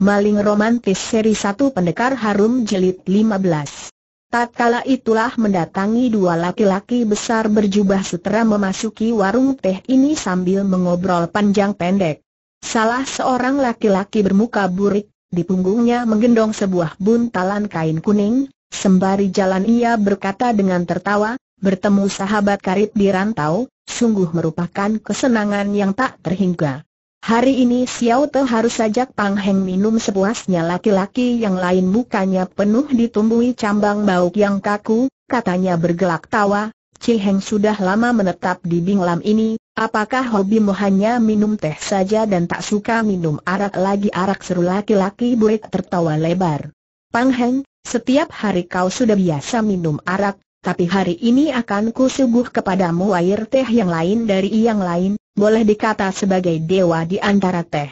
Maling Romantis Seri 1 Pendekar Harum Jelit 15 Tatkala itulah mendatangi dua laki-laki besar berjubah sutera memasuki warung teh ini sambil mengobrol panjang pendek. Salah seorang laki-laki bermuka burik, di punggungnya menggendong sebuah buntalan kain kuning, sembari jalan ia berkata dengan tertawa, bertemu sahabat karib di rantau, sungguh merupakan kesenangan yang tak terhingga. Hari ini Xiao Te harus ajak Pang Heng minum sepuasnya laki-laki yang lain mukanya penuh ditumbuhi cambang bau yang kaku, katanya bergelak tawa, Chi Heng sudah lama menetap di Binglam ini, apakah hobimu hanya minum teh saja dan tak suka minum arak lagi arak seru laki-laki buik tertawa lebar. Pang Heng, setiap hari kau sudah biasa minum arak, tapi hari ini akan kusuguh kepadamu air teh yang lain dari yang lain, boleh dikata sebagai dewa di antara teh.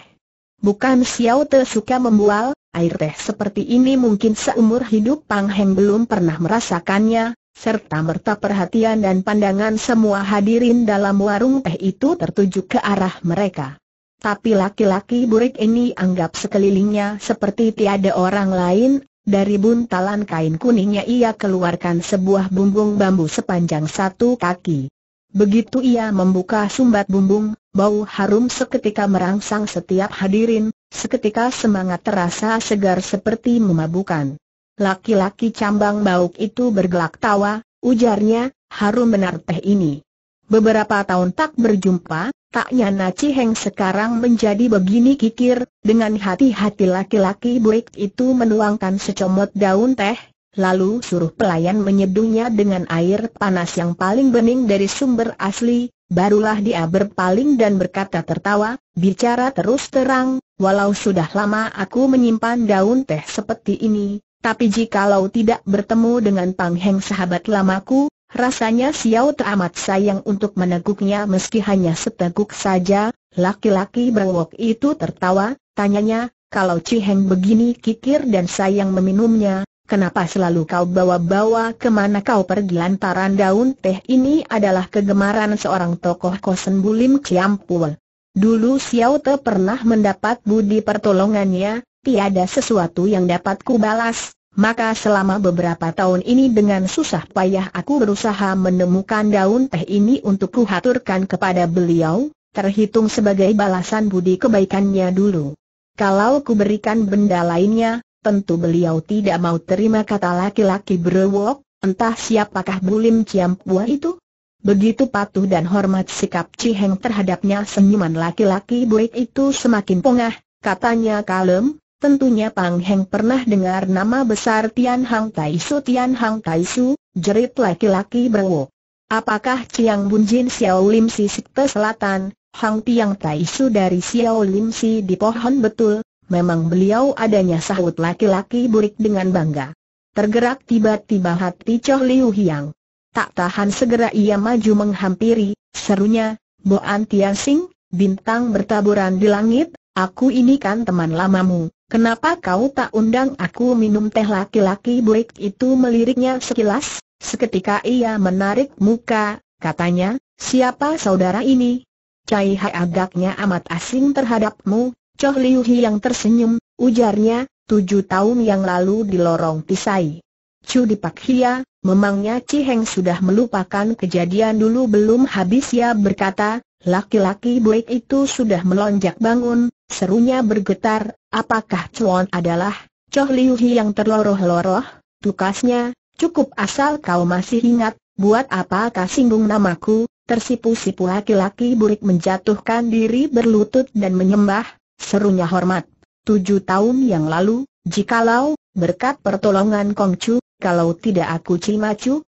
Bukan Xiao Te suka membual, air teh seperti ini mungkin seumur hidup Pang Heng belum pernah merasakannya, serta merta perhatian dan pandangan semua hadirin dalam warung teh itu tertuju ke arah mereka. Tapi laki-laki burik ini anggap sekelilingnya seperti tiada orang lain, dari buntalan kain kuningnya ia keluarkan sebuah bumbung bambu sepanjang satu kaki. Begitu ia membuka sumbat bumbung, bau harum seketika merangsang setiap hadirin, seketika semangat terasa segar seperti memabukan. Laki-laki cambang bauk itu bergelak tawa, ujarnya, harum benar teh ini. Beberapa tahun tak berjumpa, taknya nyana Ciheng sekarang menjadi begini kikir, dengan hati-hati laki-laki buik itu menuangkan secomot daun teh, lalu suruh pelayan menyeduhnya dengan air panas yang paling bening dari sumber asli, barulah dia berpaling dan berkata tertawa, bicara terus terang, walau sudah lama aku menyimpan daun teh seperti ini, tapi jikalau tidak bertemu dengan Pang Heng sahabat lamaku, rasanya siau teramat sayang untuk meneguknya meski hanya seteguk saja. Laki-laki berwok itu tertawa, tanyanya, kalau Ciheng begini kikir dan sayang meminumnya, Kenapa selalu kau bawa-bawa kemana kau pergi lantaran daun teh ini adalah kegemaran seorang tokoh kosen bulim Ciampul. Dulu Xiao Te pernah mendapat budi pertolongannya, tiada sesuatu yang dapat ku balas, maka selama beberapa tahun ini dengan susah payah aku berusaha menemukan daun teh ini untuk kuhaturkan kepada beliau, terhitung sebagai balasan budi kebaikannya dulu. Kalau kuberikan benda lainnya, tentu beliau tidak mau terima kata laki-laki brewok, entah siapakah Bulim ciam buah itu. Begitu patuh dan hormat sikap Ciheng terhadapnya senyuman laki-laki buik itu semakin pongah, katanya kalem, tentunya Pang Heng pernah dengar nama besar Tian Hang Tai Su Tian Hang Tai Su, jerit laki-laki berewok. Apakah Ciang Bunjin Lim si Sikta Selatan, Hang Tiang Tai Su dari Lim si di pohon betul, Memang beliau adanya sahut laki-laki burik dengan bangga. Tergerak tiba-tiba hati Choh Liu Hiang. Tak tahan segera ia maju menghampiri, serunya, Boan Tian Sing, bintang bertaburan di langit, aku ini kan teman lamamu, kenapa kau tak undang aku minum teh laki-laki burik itu meliriknya sekilas, seketika ia menarik muka, katanya, siapa saudara ini? Cai Hai agaknya amat asing terhadapmu, Choh Liu yang tersenyum, ujarnya, tujuh tahun yang lalu di lorong Pisai. Chu Dipak Hia, memangnya Ciheng sudah melupakan kejadian dulu belum habis ya berkata, laki-laki baik itu sudah melonjak bangun, serunya bergetar, apakah Chuan adalah, Choh Liu yang terloroh-loroh, tukasnya, cukup asal kau masih ingat, buat apa kau singgung namaku, tersipu-sipu laki-laki burik menjatuhkan diri berlutut dan menyembah, Serunya hormat. Tujuh tahun yang lalu, jikalau, berkat pertolongan Kongcu, kalau tidak aku Cimacu,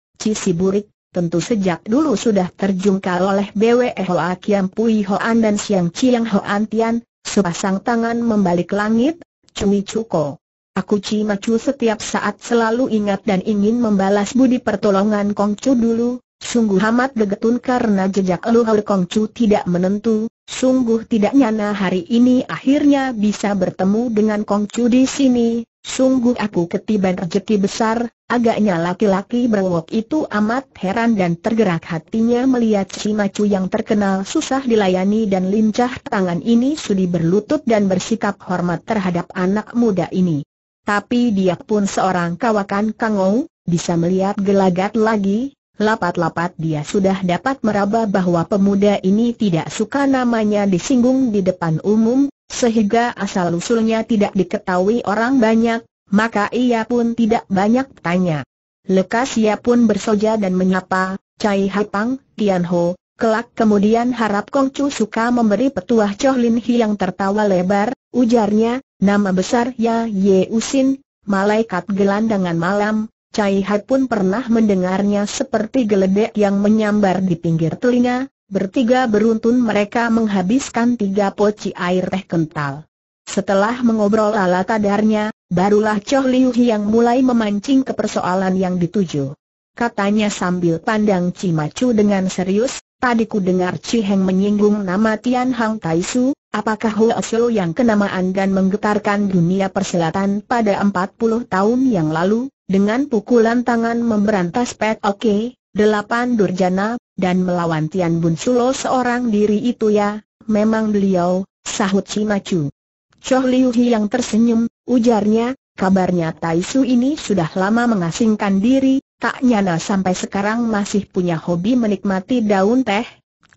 burik tentu sejak dulu sudah terjungkal oleh BWE Hoa Kiam Pui Hoan dan Siang Chiang Hoan Tian, sepasang tangan membalik langit, Cumi Cuko. Aku Cima Cimacu setiap saat selalu ingat dan ingin membalas budi pertolongan Kongcu dulu, sungguh amat degetun karena jejak leluhur Kongcu tidak menentu, Sungguh tidak nyana hari ini akhirnya bisa bertemu dengan Kong Chu di sini, sungguh aku ketiban rezeki besar, agaknya laki-laki berwok itu amat heran dan tergerak hatinya melihat si macu yang terkenal susah dilayani dan lincah tangan ini sudi berlutut dan bersikap hormat terhadap anak muda ini. Tapi dia pun seorang kawakan kangou, bisa melihat gelagat lagi, Lapat-lapat dia sudah dapat meraba bahwa pemuda ini tidak suka namanya disinggung di depan umum, sehingga asal-usulnya tidak diketahui orang banyak, maka ia pun tidak banyak tanya. Lekas ia pun bersoja dan menyapa, Cai Hapang, Tian Ho, kelak kemudian harap Kong Chu suka memberi petuah Choh Lin Hi yang tertawa lebar, ujarnya, nama besar Ya Ye Usin, malaikat gelandangan malam, Cai Hai pun pernah mendengarnya seperti geledek yang menyambar di pinggir telinga, bertiga beruntun mereka menghabiskan tiga poci air teh kental. Setelah mengobrol ala kadarnya, barulah Choh Liu yang mulai memancing ke persoalan yang dituju. Katanya sambil pandang Cimacu dengan serius, tadi ku dengar Ciheng Heng menyinggung nama Tian Hang Tai Su, apakah Huo Xiu yang kenamaan dan menggetarkan dunia perselatan pada 40 tahun yang lalu? dengan pukulan tangan memberantas Pet Oke, delapan durjana, dan melawan Tian Bun Sulo seorang diri itu ya, memang beliau, sahut si Macu. Choh Liu Hi yang tersenyum, ujarnya, kabarnya Tai Su ini sudah lama mengasingkan diri, tak nyana sampai sekarang masih punya hobi menikmati daun teh.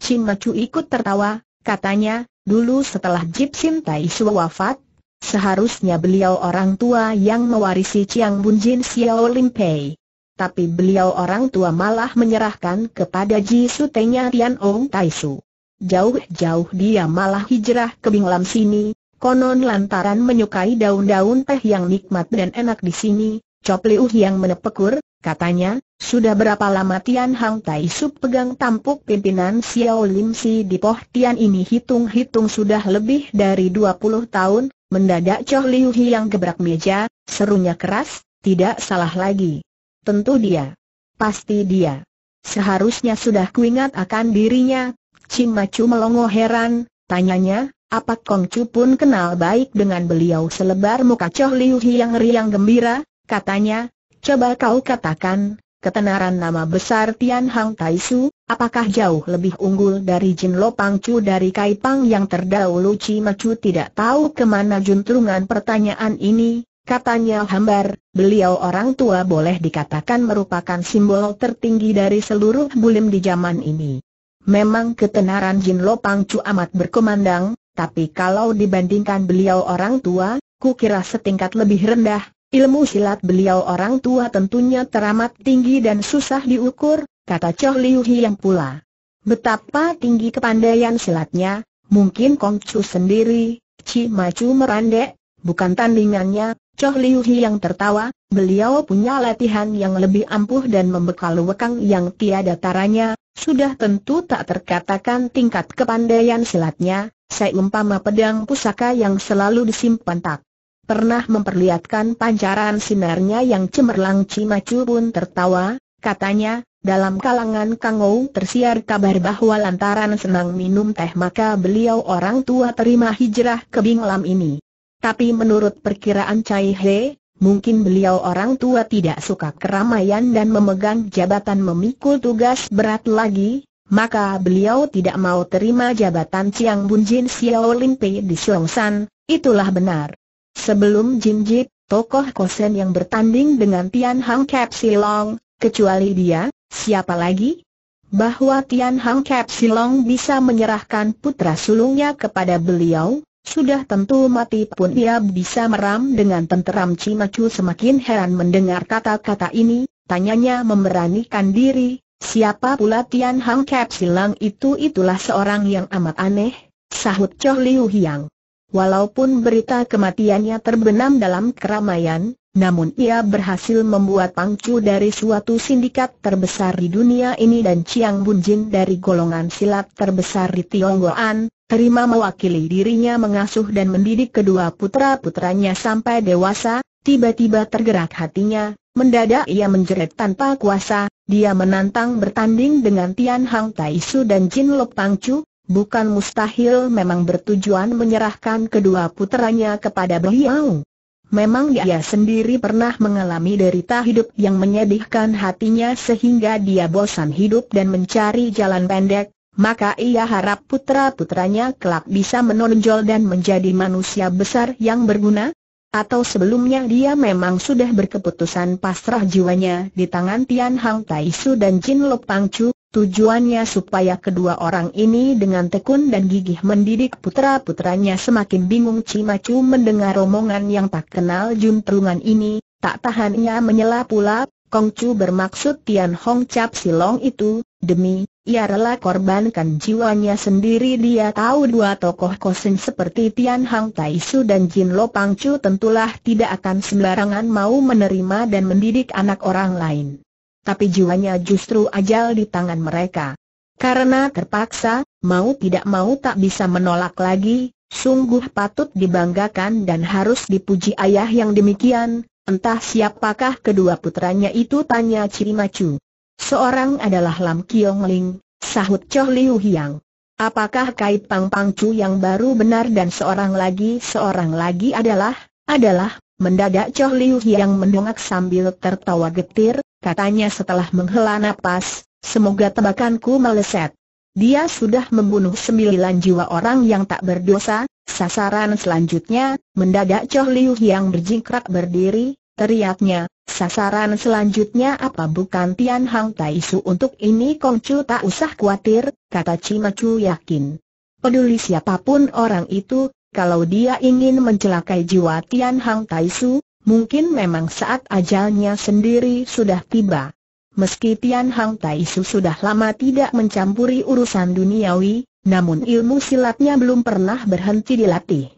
Chin Macu ikut tertawa, katanya, dulu setelah Jip Sin Tai Su wafat, Seharusnya beliau orang tua yang mewarisi Chiang Bun Jin Xiao Lim Pei. Tapi beliau orang tua malah menyerahkan kepada Ji Su Tengnya Tian Ong Tai Su. Jauh-jauh dia malah hijrah ke Binglam sini, konon lantaran menyukai daun-daun teh yang nikmat dan enak di sini, Chop Liu yang menepekur, katanya, sudah berapa lama Tian Hang Tai Sub pegang tampuk pimpinan Xiao Lim Si di Poh Tian ini hitung-hitung sudah lebih dari 20 tahun, mendadak Chop Liu yang gebrak meja, serunya keras, tidak salah lagi. Tentu dia. Pasti dia. Seharusnya sudah kuingat akan dirinya. Cimacu melongo heran, tanyanya, apa Kongcu pun kenal baik dengan beliau selebar muka Choh Liu yang riang gembira, Katanya, coba kau katakan, ketenaran nama besar Tian Hang Tai Su, apakah jauh lebih unggul dari Jin Lo Pang Chu dari Kai Pang yang terdahulu Ci Macu tidak tahu kemana juntrungan pertanyaan ini, katanya hambar, beliau orang tua boleh dikatakan merupakan simbol tertinggi dari seluruh bulim di zaman ini. Memang ketenaran Jin Lo Pang Chu amat berkemandang, tapi kalau dibandingkan beliau orang tua, kukira setingkat lebih rendah, Ilmu silat beliau orang tua tentunya teramat tinggi dan susah diukur, kata Choh Liu Hiang pula. Betapa tinggi kepandaian silatnya, mungkin Kongcu sendiri, Ci Chu merandek, bukan tandingannya, Choh Liu Hiang tertawa, beliau punya latihan yang lebih ampuh dan membekal wekang yang tiada taranya, sudah tentu tak terkatakan tingkat kepandaian silatnya, saya umpama pedang pusaka yang selalu disimpan tak pernah memperlihatkan pancaran sinarnya yang cemerlang Cimacu pun tertawa, katanya, dalam kalangan Kang tersiar kabar bahwa lantaran senang minum teh maka beliau orang tua terima hijrah ke Binglam ini. Tapi menurut perkiraan Cai He, mungkin beliau orang tua tidak suka keramaian dan memegang jabatan memikul tugas berat lagi, maka beliau tidak mau terima jabatan Chiang Bunjin Xiao Pei di Xiongsan, itulah benar. Sebelum Jin Jip, tokoh Kosen yang bertanding dengan Tian Hang Kap Long, kecuali dia, siapa lagi? Bahwa Tian Hang Kap Long bisa menyerahkan putra sulungnya kepada beliau, sudah tentu mati pun ia bisa meram dengan tenteram Cina Chu semakin heran mendengar kata-kata ini, tanyanya memberanikan diri, siapa pula Tian Hang Kap Long itu itulah seorang yang amat aneh, sahut Cho Liu Hiang. Walaupun berita kematiannya terbenam dalam keramaian, namun ia berhasil membuat pangcu dari suatu sindikat terbesar di dunia ini dan Chiang Bunjin dari golongan silat terbesar di Tionggoan, terima mewakili dirinya mengasuh dan mendidik kedua putra-putranya sampai dewasa, tiba-tiba tergerak hatinya, mendadak ia menjerit tanpa kuasa, dia menantang bertanding dengan Tian Hang Su dan Jin Lok Pangcu, bukan mustahil memang bertujuan menyerahkan kedua putranya kepada beliau. Memang dia sendiri pernah mengalami derita hidup yang menyedihkan hatinya sehingga dia bosan hidup dan mencari jalan pendek, maka ia harap putra-putranya kelak bisa menonjol dan menjadi manusia besar yang berguna. Atau sebelumnya dia memang sudah berkeputusan pasrah jiwanya di tangan Tian Hang Su dan Jin Pang Pangcu, Tujuannya supaya kedua orang ini dengan tekun dan gigih mendidik putra-putranya semakin bingung Cimacu mendengar omongan yang tak kenal juntrungan ini, tak tahannya menyela pula, Kong Chu bermaksud Tian Hong Cap Silong itu, demi, ia rela korbankan jiwanya sendiri dia tahu dua tokoh kosin seperti Tian Hang Tai Su dan Jin Lo Pang Chu tentulah tidak akan sembarangan mau menerima dan mendidik anak orang lain tapi jiwanya justru ajal di tangan mereka. Karena terpaksa, mau tidak mau tak bisa menolak lagi, sungguh patut dibanggakan dan harus dipuji ayah yang demikian, entah siapakah kedua putranya itu tanya Ciri Cirimacu. Seorang adalah Lam Kiong Ling, sahut Choh Liu Hiang. Apakah kait Pang Pang Chu yang baru benar dan seorang lagi seorang lagi adalah, adalah, mendadak Choh Liu Hiang mendongak sambil tertawa getir, katanya setelah menghela napas, semoga tebakanku meleset. Dia sudah membunuh sembilan jiwa orang yang tak berdosa, sasaran selanjutnya, mendadak Choh Liu yang berjingkrak berdiri, teriaknya, sasaran selanjutnya apa bukan Tian Hang Tai Su untuk ini Kong Chu tak usah khawatir, kata Cima Chu yakin. Peduli siapapun orang itu, kalau dia ingin mencelakai jiwa Tian Hang Tai Su, Mungkin memang saat ajalnya sendiri sudah tiba. Meski Tian Hang Tai sudah lama tidak mencampuri urusan duniawi, namun ilmu silatnya belum pernah berhenti dilatih.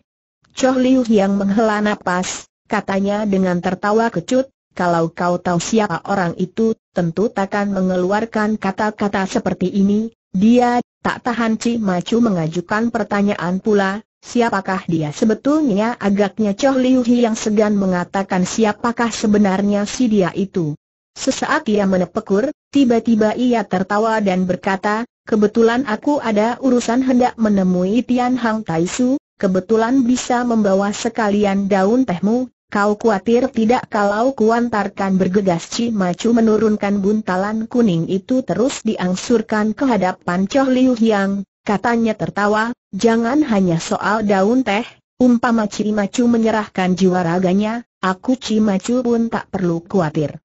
Choh Liu yang menghela napas, katanya dengan tertawa kecut, kalau kau tahu siapa orang itu, tentu takkan mengeluarkan kata-kata seperti ini. Dia, tak tahan Ci Macu mengajukan pertanyaan pula, Siapakah dia sebetulnya agaknya Choh Liu Hi yang segan mengatakan siapakah sebenarnya si dia itu. Sesaat ia menepekur, tiba-tiba ia tertawa dan berkata, kebetulan aku ada urusan hendak menemui Tian Hang Tai Su, kebetulan bisa membawa sekalian daun tehmu Kau khawatir tidak kalau kuantarkan bergegas Ci Macu menurunkan buntalan kuning itu terus diangsurkan ke hadapan Choh Liu Yang, katanya tertawa, Jangan hanya soal daun teh, umpama Cimacu menyerahkan jiwa raganya, aku Cimacu pun tak perlu khawatir.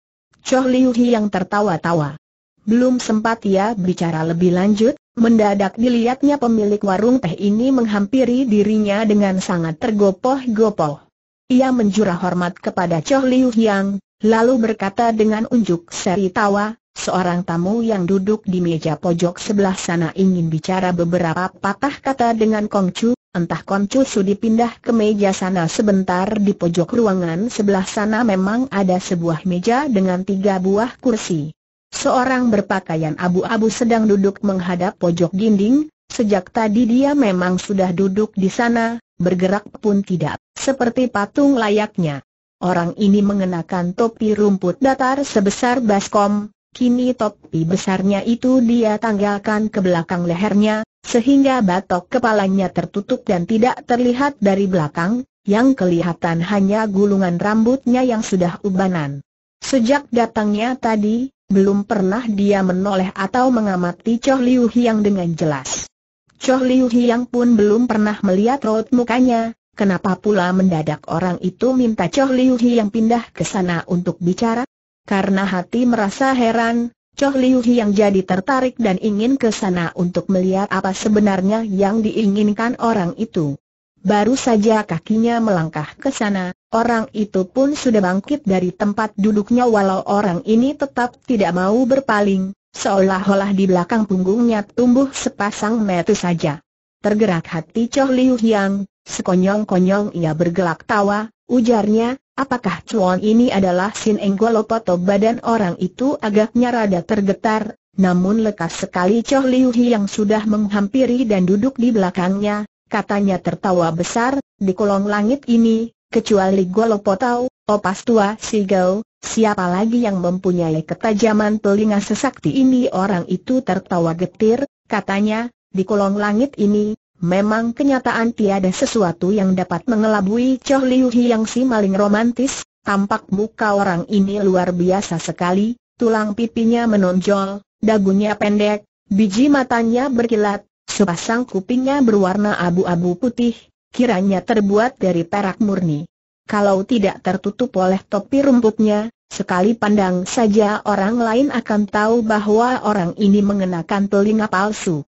Choh Liu yang tertawa-tawa. Belum sempat ia bicara lebih lanjut, mendadak dilihatnya pemilik warung teh ini menghampiri dirinya dengan sangat tergopoh-gopoh. Ia menjura hormat kepada Choh Liu Yang, lalu berkata dengan unjuk seri tawa, Seorang tamu yang duduk di meja pojok sebelah sana ingin bicara beberapa patah kata dengan Kong Chu, entah Kong Chu sudi pindah ke meja sana sebentar di pojok ruangan sebelah sana memang ada sebuah meja dengan tiga buah kursi. Seorang berpakaian abu-abu sedang duduk menghadap pojok dinding, sejak tadi dia memang sudah duduk di sana, bergerak pun tidak, seperti patung layaknya. Orang ini mengenakan topi rumput datar sebesar baskom, Kini topi besarnya itu dia tanggalkan ke belakang lehernya, sehingga batok kepalanya tertutup dan tidak terlihat dari belakang, yang kelihatan hanya gulungan rambutnya yang sudah ubanan. Sejak datangnya tadi, belum pernah dia menoleh atau mengamati Choh Liu Hiang dengan jelas. Choh Liu Hiang pun belum pernah melihat raut mukanya, kenapa pula mendadak orang itu minta Choh Liu Hiang pindah ke sana untuk bicara? Karena hati merasa heran, Choh Liu yang jadi tertarik dan ingin ke sana untuk melihat apa sebenarnya yang diinginkan orang itu. Baru saja kakinya melangkah ke sana, orang itu pun sudah bangkit dari tempat duduknya walau orang ini tetap tidak mau berpaling, seolah-olah di belakang punggungnya tumbuh sepasang metu saja. Tergerak hati Choh Liu Yang, sekonyong-konyong ia bergelak tawa, ujarnya, Apakah cuan ini adalah Sin Enggolopoto badan orang itu agaknya rada tergetar, namun lekas sekali Choh Liu Hi yang sudah menghampiri dan duduk di belakangnya, katanya tertawa besar, di kolong langit ini, kecuali Golopotau, opas tua si gau, siapa lagi yang mempunyai ketajaman telinga sesakti ini orang itu tertawa getir, katanya, di kolong langit ini, Memang kenyataan tiada sesuatu yang dapat mengelabui Choh Liu yang si maling romantis, tampak muka orang ini luar biasa sekali, tulang pipinya menonjol, dagunya pendek, biji matanya berkilat, sepasang kupingnya berwarna abu-abu putih, kiranya terbuat dari perak murni. Kalau tidak tertutup oleh topi rumputnya, sekali pandang saja orang lain akan tahu bahwa orang ini mengenakan telinga palsu.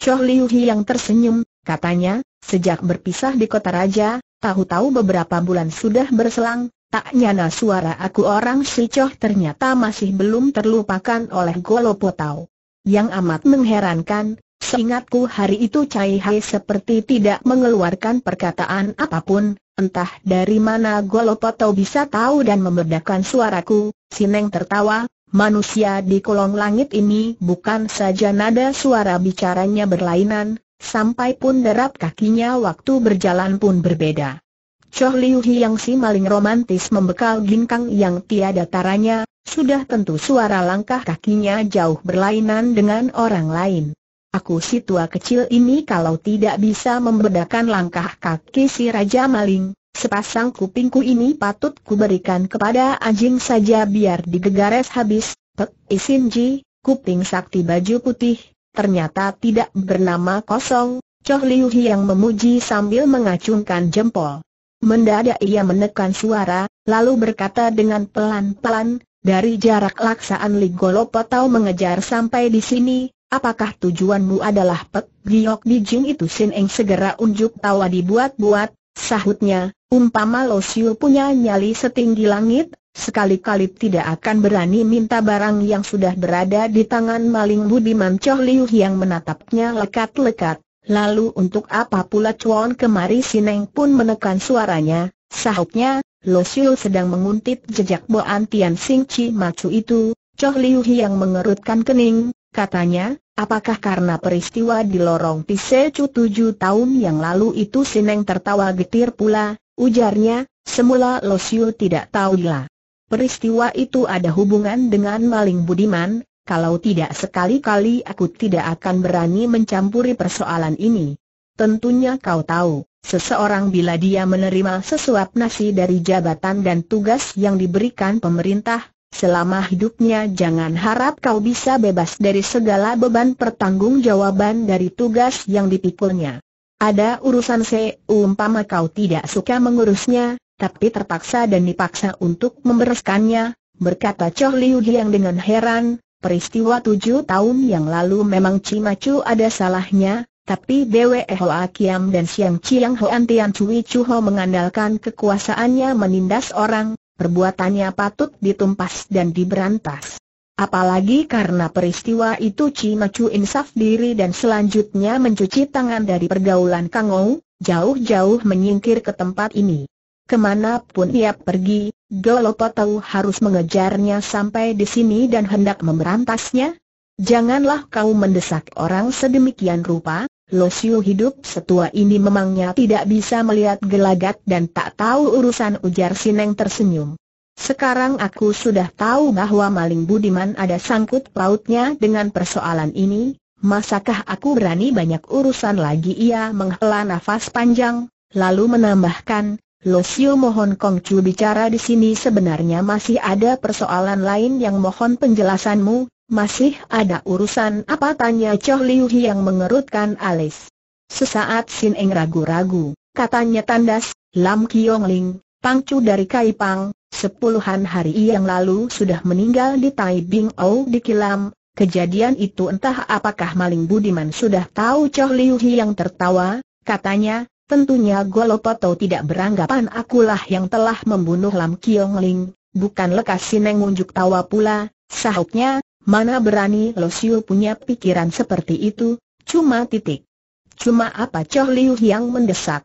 Choh Liu yang tersenyum, Katanya, sejak berpisah di kota raja, tahu-tahu beberapa bulan sudah berselang, tak nyana suara aku orang Coh ternyata masih belum terlupakan oleh Golopo Tau. Yang amat mengherankan, Seingatku hari itu Cai Hai seperti tidak mengeluarkan perkataan apapun, entah dari mana Potau bisa tahu dan memerdakan suaraku, Sineng tertawa, manusia di kolong langit ini bukan saja nada suara bicaranya berlainan, Sampai pun derap kakinya waktu berjalan pun berbeda. Choh Liu yang si maling romantis membekal ginkang yang tiada taranya, sudah tentu suara langkah kakinya jauh berlainan dengan orang lain. Aku si tua kecil ini kalau tidak bisa membedakan langkah kaki si Raja Maling, sepasang kupingku ini patut kuberikan kepada anjing saja biar digegares habis, Pek Isin Ji, kuping sakti baju putih, ternyata tidak bernama kosong, Choh Liu yang memuji sambil mengacungkan jempol. Mendadak ia menekan suara, lalu berkata dengan pelan-pelan, dari jarak laksaan Ligolopo tahu mengejar sampai di sini, apakah tujuanmu adalah Pek Giok di Jing itu Sin Eng segera unjuk tawa dibuat-buat, sahutnya, umpama Lo Siu punya nyali setinggi langit, sekali-kali tidak akan berani minta barang yang sudah berada di tangan maling Budiman Choh Liu yang menatapnya lekat-lekat. Lalu untuk apa pula cuan kemari Sineng pun menekan suaranya, sahutnya, Lo sedang menguntit jejak Boan Tian Sing Chi Macu itu, Choh Liu yang mengerutkan kening, katanya, apakah karena peristiwa di lorong Pisecu tujuh tahun yang lalu itu Sineng tertawa getir pula, ujarnya, Semula Lo tidak tahu lah. Peristiwa itu ada hubungan dengan maling budiman, kalau tidak sekali-kali aku tidak akan berani mencampuri persoalan ini. Tentunya kau tahu, seseorang bila dia menerima sesuap nasi dari jabatan dan tugas yang diberikan pemerintah, selama hidupnya jangan harap kau bisa bebas dari segala beban pertanggungjawaban dari tugas yang dipikulnya. Ada urusan seumpama kau tidak suka mengurusnya, tapi terpaksa dan dipaksa untuk membereskannya, berkata Choh Liu Giang dengan heran, peristiwa tujuh tahun yang lalu memang Cimacu ada salahnya, tapi Bwe Hoa Kiam dan Siang Chiang Hoan Tian Cui Chu Ho mengandalkan kekuasaannya menindas orang, perbuatannya patut ditumpas dan diberantas. Apalagi karena peristiwa itu Cimacu insaf diri dan selanjutnya mencuci tangan dari pergaulan Kang Ou, jauh-jauh menyingkir ke tempat ini. Kemanapun ia pergi, Galopo tahu harus mengejarnya sampai di sini dan hendak memberantasnya? Janganlah kau mendesak orang sedemikian rupa, Losiu hidup setua ini memangnya tidak bisa melihat gelagat dan tak tahu urusan ujar Sineng tersenyum. Sekarang aku sudah tahu bahwa maling Budiman ada sangkut pautnya dengan persoalan ini, masakah aku berani banyak urusan lagi ia menghela nafas panjang, lalu menambahkan, Lo Siu Mohon Kong Chu bicara di sini sebenarnya masih ada persoalan lain yang mohon penjelasanmu, masih ada urusan apa tanya Choh Liu Hi yang mengerutkan alis. Sesaat Sin Eng ragu-ragu, katanya tandas, Lam Kiong Ling, Pang Chu dari Kai Pang, sepuluhan hari yang lalu sudah meninggal di Tai Bing Ou di Kilam, kejadian itu entah apakah Maling Budiman sudah tahu Choh Liu Hi yang tertawa, katanya, Tentunya Golopoto tidak beranggapan akulah yang telah membunuh Lam Kiong Ling, bukan lekas Sineng unjuk tawa pula, sahutnya, mana berani Lo Siu punya pikiran seperti itu, cuma titik. Cuma apa Choh Liu yang mendesak?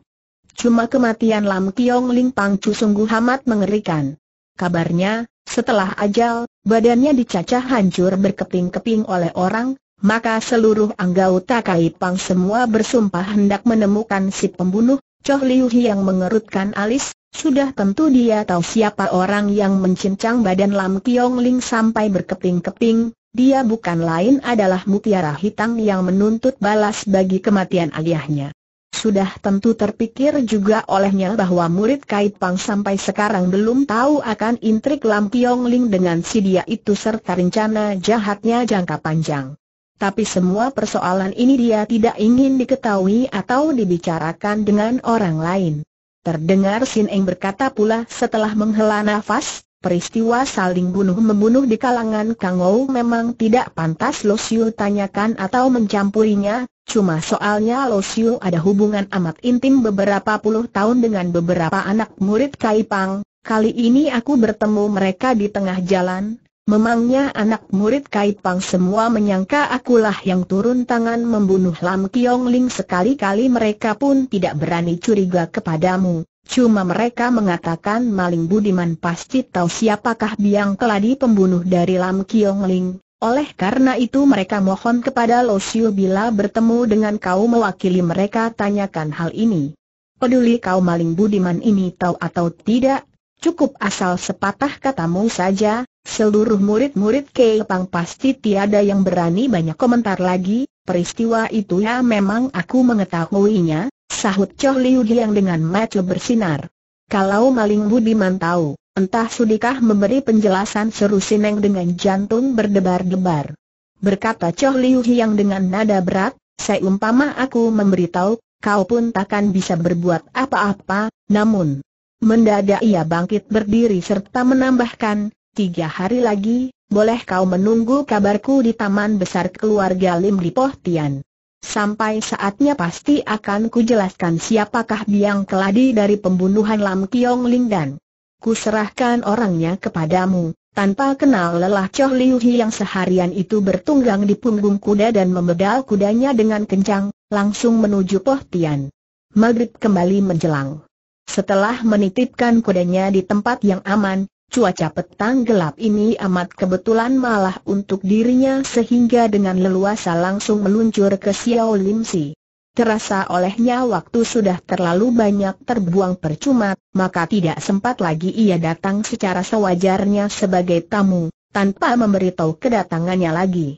Cuma kematian Lam Kiong Ling Pangcu sungguh amat mengerikan. Kabarnya, setelah ajal, badannya dicacah hancur berkeping-keping oleh orang, maka seluruh anggota Kaipang semua bersumpah hendak menemukan si pembunuh, Choh Liu yang mengerutkan alis, sudah tentu dia tahu siapa orang yang mencincang badan Lam Kiong Ling sampai berkeping-keping, dia bukan lain adalah mutiara hitam yang menuntut balas bagi kematian ayahnya. Sudah tentu terpikir juga olehnya bahwa murid Kaipang sampai sekarang belum tahu akan intrik Lam Kiong Ling dengan si dia itu serta rencana jahatnya jangka panjang tapi semua persoalan ini dia tidak ingin diketahui atau dibicarakan dengan orang lain. Terdengar Sin Eng berkata pula setelah menghela nafas, peristiwa saling bunuh-membunuh di kalangan Kang Ou memang tidak pantas Lo Siu tanyakan atau mencampurinya, cuma soalnya Lo Siu ada hubungan amat intim beberapa puluh tahun dengan beberapa anak murid Kai Pang, kali ini aku bertemu mereka di tengah jalan, Memangnya anak murid Kaipang Pang semua menyangka akulah yang turun tangan membunuh Lam Kiong Ling sekali-kali mereka pun tidak berani curiga kepadamu. Cuma mereka mengatakan maling budiman pasti tahu siapakah biang keladi pembunuh dari Lam Kiong Ling. Oleh karena itu mereka mohon kepada Lo Siu bila bertemu dengan kau mewakili mereka tanyakan hal ini. Peduli kau maling budiman ini tahu atau tidak, cukup asal sepatah katamu saja, Seluruh murid-murid Kepang pasti tiada yang berani banyak komentar lagi, peristiwa itu ya memang aku mengetahuinya, sahut Choh Liu yang dengan mata bersinar. Kalau maling Budiman tahu, entah sudikah memberi penjelasan seru Sineng dengan jantung berdebar-debar. Berkata Choh Liu yang dengan nada berat, saya umpama aku memberitahu, kau pun takkan bisa berbuat apa-apa, namun... Mendadak ia bangkit berdiri serta menambahkan, tiga hari lagi, boleh kau menunggu kabarku di Taman Besar Keluarga Lim di Poh Pohtian. Sampai saatnya pasti akan kujelaskan siapakah biang keladi dari pembunuhan Lam Kiong Ling dan Kuserahkan orangnya kepadamu, tanpa kenal lelah Choh Liu Hi yang seharian itu bertunggang di punggung kuda dan memedal kudanya dengan kencang, langsung menuju Poh Pohtian. Maghrib kembali menjelang. Setelah menitipkan kudanya di tempat yang aman, Cuaca petang gelap ini amat kebetulan malah untuk dirinya sehingga dengan leluasa langsung meluncur ke Xiao Lim Si. Terasa olehnya waktu sudah terlalu banyak terbuang percuma, maka tidak sempat lagi ia datang secara sewajarnya sebagai tamu, tanpa memberitahu kedatangannya lagi.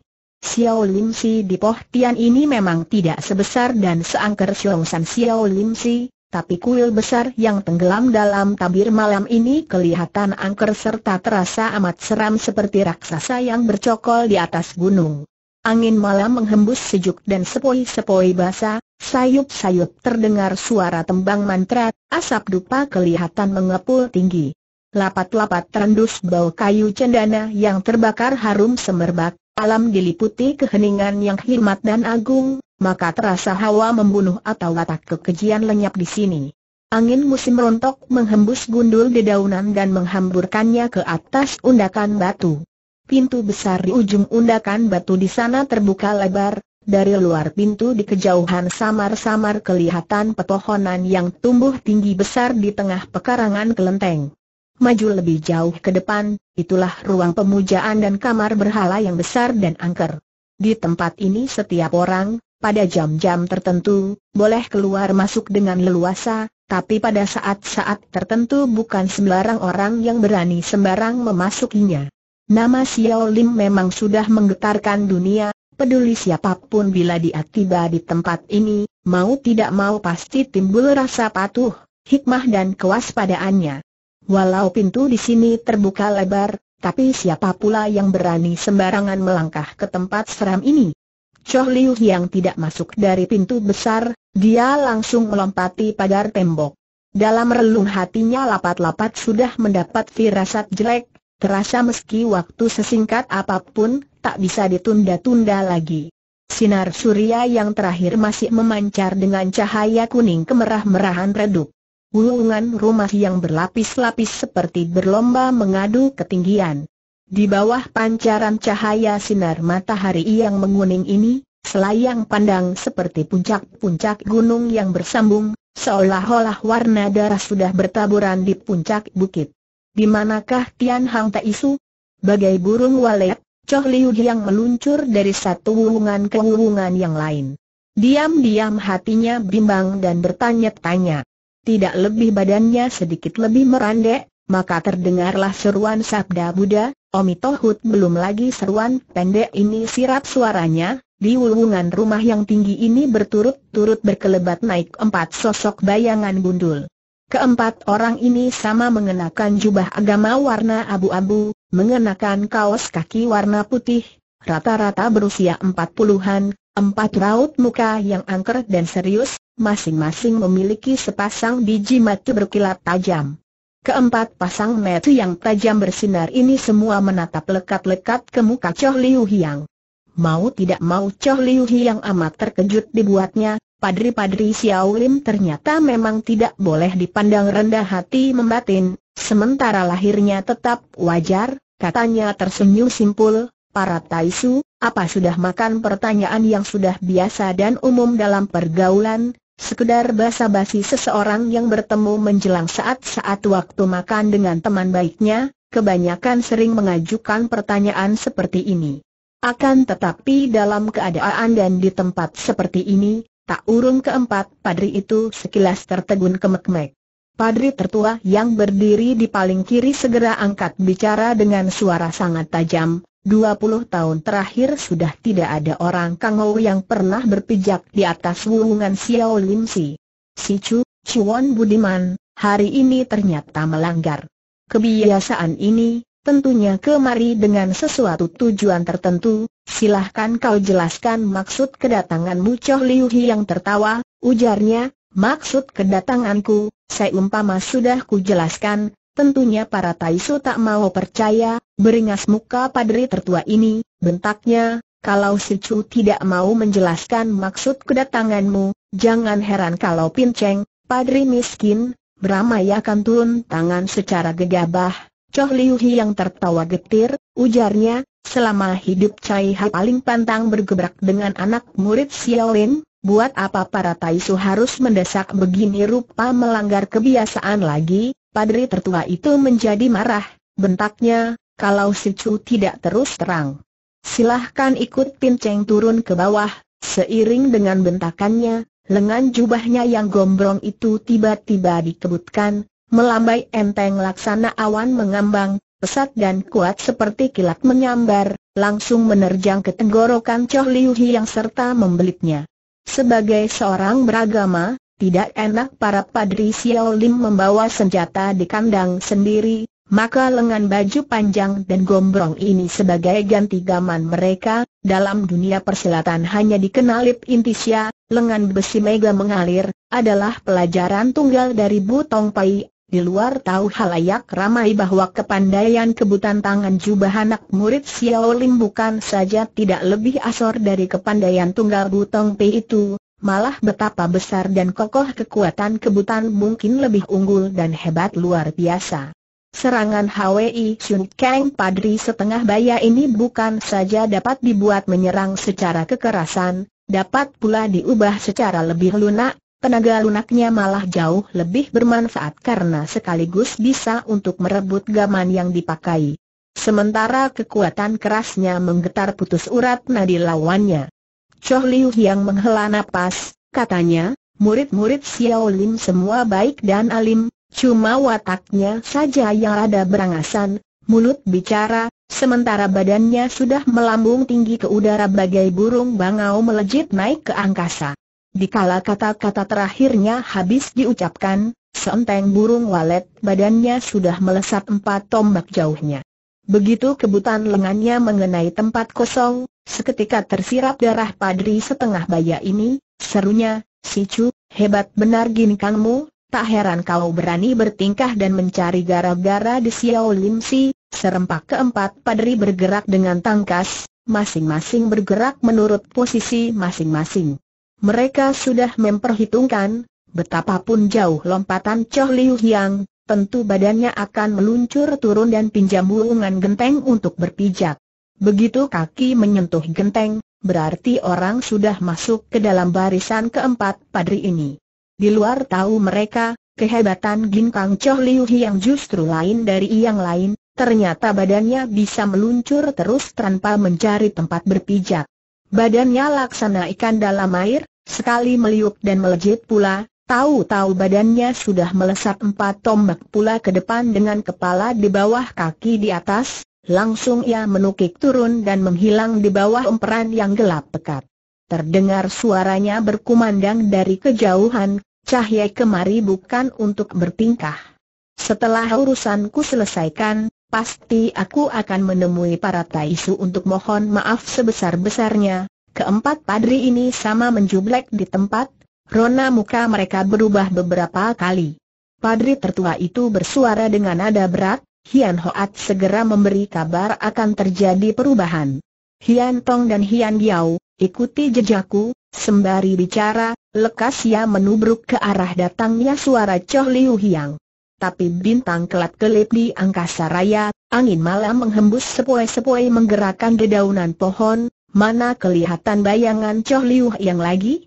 Xiao Lim Si di Poh Tian ini memang tidak sebesar dan seangker Xiong San Xiao Lim Si, tapi kuil besar yang tenggelam dalam tabir malam ini kelihatan angker serta terasa amat seram seperti raksasa yang bercokol di atas gunung. Angin malam menghembus sejuk dan sepoi-sepoi basah, sayup-sayup terdengar suara tembang mantra, asap dupa kelihatan mengepul tinggi. Lapat-lapat terendus bau kayu cendana yang terbakar harum semerbak, alam diliputi keheningan yang hikmat dan agung, maka terasa hawa membunuh atau watak kekejian lenyap di sini. Angin musim rontok menghembus gundul dedaunan dan menghamburkannya ke atas undakan batu. Pintu besar di ujung undakan batu di sana terbuka lebar, dari luar pintu di kejauhan samar-samar kelihatan pepohonan yang tumbuh tinggi besar di tengah pekarangan kelenteng. Maju lebih jauh ke depan, itulah ruang pemujaan dan kamar berhala yang besar dan angker. Di tempat ini setiap orang, pada jam-jam tertentu, boleh keluar masuk dengan leluasa, tapi pada saat-saat tertentu bukan sembarang orang yang berani sembarang memasukinya. Nama Xiao Lim memang sudah menggetarkan dunia, peduli siapapun bila dia tiba di tempat ini, mau tidak mau pasti timbul rasa patuh, hikmah dan kewaspadaannya. Walau pintu di sini terbuka lebar, tapi siapa pula yang berani sembarangan melangkah ke tempat seram ini? Choh Liu yang tidak masuk dari pintu besar, dia langsung melompati pagar tembok. Dalam relung hatinya lapat-lapat sudah mendapat firasat jelek, terasa meski waktu sesingkat apapun, tak bisa ditunda-tunda lagi. Sinar surya yang terakhir masih memancar dengan cahaya kuning kemerah-merahan redup. Wulungan rumah yang berlapis-lapis seperti berlomba mengadu ketinggian. Di bawah pancaran cahaya sinar matahari yang menguning ini, selayang pandang seperti puncak-puncak gunung yang bersambung, seolah-olah warna darah sudah bertaburan di puncak bukit. Di manakah Tian Hang Tai Su? Bagai burung walet, Choh Liu yang meluncur dari satu wulungan ke wulungan yang lain. Diam-diam hatinya bimbang dan bertanya-tanya. Tidak lebih badannya sedikit lebih merandek, maka terdengarlah seruan sabda Buddha, Omitohut belum lagi seruan pendek ini sirap suaranya, di wulungan rumah yang tinggi ini berturut-turut berkelebat naik empat sosok bayangan gundul. Keempat orang ini sama mengenakan jubah agama warna abu-abu, mengenakan kaos kaki warna putih, rata-rata berusia empat puluhan, empat raut muka yang angker dan serius, masing-masing memiliki sepasang biji mata berkilat tajam. Keempat pasang mata yang tajam bersinar ini semua menatap lekat-lekat ke muka Choh Liu Hiang. Mau tidak mau Choh Liu Hiang amat terkejut dibuatnya, padri-padri Xiao Lim ternyata memang tidak boleh dipandang rendah hati membatin, sementara lahirnya tetap wajar, katanya tersenyum simpul, para Taisu, apa sudah makan pertanyaan yang sudah biasa dan umum dalam pergaulan, Sekedar basa-basi seseorang yang bertemu menjelang saat-saat waktu makan dengan teman baiknya, kebanyakan sering mengajukan pertanyaan seperti ini. Akan tetapi dalam keadaan dan di tempat seperti ini, tak urung keempat padri itu sekilas tertegun kemek-mek. Padri tertua yang berdiri di paling kiri segera angkat bicara dengan suara sangat tajam, 20 tahun terakhir sudah tidak ada orang Kangou yang pernah berpijak di atas wuungan Xiao Lim Si. Si Chu, Chuan Budiman, hari ini ternyata melanggar. Kebiasaan ini, tentunya kemari dengan sesuatu tujuan tertentu, silahkan kau jelaskan maksud kedatanganmu Choh Liu Hi yang tertawa, ujarnya, maksud kedatanganku, saya umpama sudah kujelaskan, tentunya para Taisu tak mau percaya, Beringas muka padri tertua ini, bentaknya, kalau si Chu tidak mau menjelaskan maksud kedatanganmu, jangan heran kalau pinceng, padri miskin, beramai akan turun tangan secara gegabah. Choh Liu Hi yang tertawa getir, ujarnya, selama hidup Cai Ha paling pantang bergebrak dengan anak murid Xiaolin, buat apa para Taisu harus mendesak begini rupa melanggar kebiasaan lagi, padri tertua itu menjadi marah, bentaknya, kalau si Chu tidak terus terang. Silahkan ikut Cheng turun ke bawah, seiring dengan bentakannya, lengan jubahnya yang gombrong itu tiba-tiba dikebutkan, melambai enteng laksana awan mengambang, pesat dan kuat seperti kilat menyambar, langsung menerjang ke tenggorokan Choh Liu yang serta membelitnya. Sebagai seorang beragama, tidak enak para padri Xiao Lim membawa senjata di kandang sendiri, maka lengan baju panjang dan gombrong ini sebagai ganti gaman mereka, dalam dunia persilatan hanya dikenal Lip intisya, lengan besi mega mengalir, adalah pelajaran tunggal dari Butong Pai. Di luar tahu halayak ramai bahwa kepandaian kebutan tangan jubah anak murid Xiao Lim bukan saja tidak lebih asor dari kepandaian tunggal Butong Pai itu, Malah betapa besar dan kokoh kekuatan kebutan mungkin lebih unggul dan hebat luar biasa. Serangan Hwi Chun Kang Padri setengah baya ini bukan saja dapat dibuat menyerang secara kekerasan, dapat pula diubah secara lebih lunak, tenaga lunaknya malah jauh lebih bermanfaat karena sekaligus bisa untuk merebut gaman yang dipakai. Sementara kekuatan kerasnya menggetar putus urat nadi lawannya. Choh Liu yang menghela napas, katanya, murid-murid Xiao Lim semua baik dan alim, Cuma wataknya saja yang ada berangasan, mulut bicara, sementara badannya sudah melambung tinggi ke udara bagai burung bangau melejit naik ke angkasa. Dikala kata-kata terakhirnya habis diucapkan, seenteng burung walet badannya sudah melesat empat tombak jauhnya. Begitu kebutan lengannya mengenai tempat kosong, seketika tersirap darah padri setengah baya ini, serunya, si Sicu, hebat benar ginkangmu, Tak heran kau berani bertingkah dan mencari gara-gara di Xiao Lim Si, serempak keempat padri bergerak dengan tangkas, masing-masing bergerak menurut posisi masing-masing. Mereka sudah memperhitungkan, betapapun jauh lompatan Choh Liu Yang, tentu badannya akan meluncur turun dan pinjam bulungan genteng untuk berpijak. Begitu kaki menyentuh genteng, berarti orang sudah masuk ke dalam barisan keempat padri ini. Di luar tahu mereka, kehebatan Ginkang Choh Liu yang justru lain dari yang lain, ternyata badannya bisa meluncur terus tanpa mencari tempat berpijak. Badannya laksana ikan dalam air, sekali meliuk dan melejit pula, tahu-tahu badannya sudah melesat empat tombak pula ke depan dengan kepala di bawah kaki di atas, langsung ia menukik turun dan menghilang di bawah emperan yang gelap pekat. Terdengar suaranya berkumandang dari kejauhan, Cahye kemari bukan untuk bertingkah. Setelah urusanku selesaikan, pasti aku akan menemui para Taisu untuk mohon maaf sebesar-besarnya. Keempat padri ini sama menjublek di tempat, rona muka mereka berubah beberapa kali. Padri tertua itu bersuara dengan nada berat, Hian Hoat segera memberi kabar akan terjadi perubahan. Hian Tong dan Hian Biao, ikuti jejakku, sembari bicara, Lekas ia menubruk ke arah datangnya suara Choh Liu Hiang. Tapi bintang kelat kelip di angkasa raya, angin malam menghembus sepoi-sepoi menggerakkan dedaunan pohon, mana kelihatan bayangan Choh Liu Hiang lagi?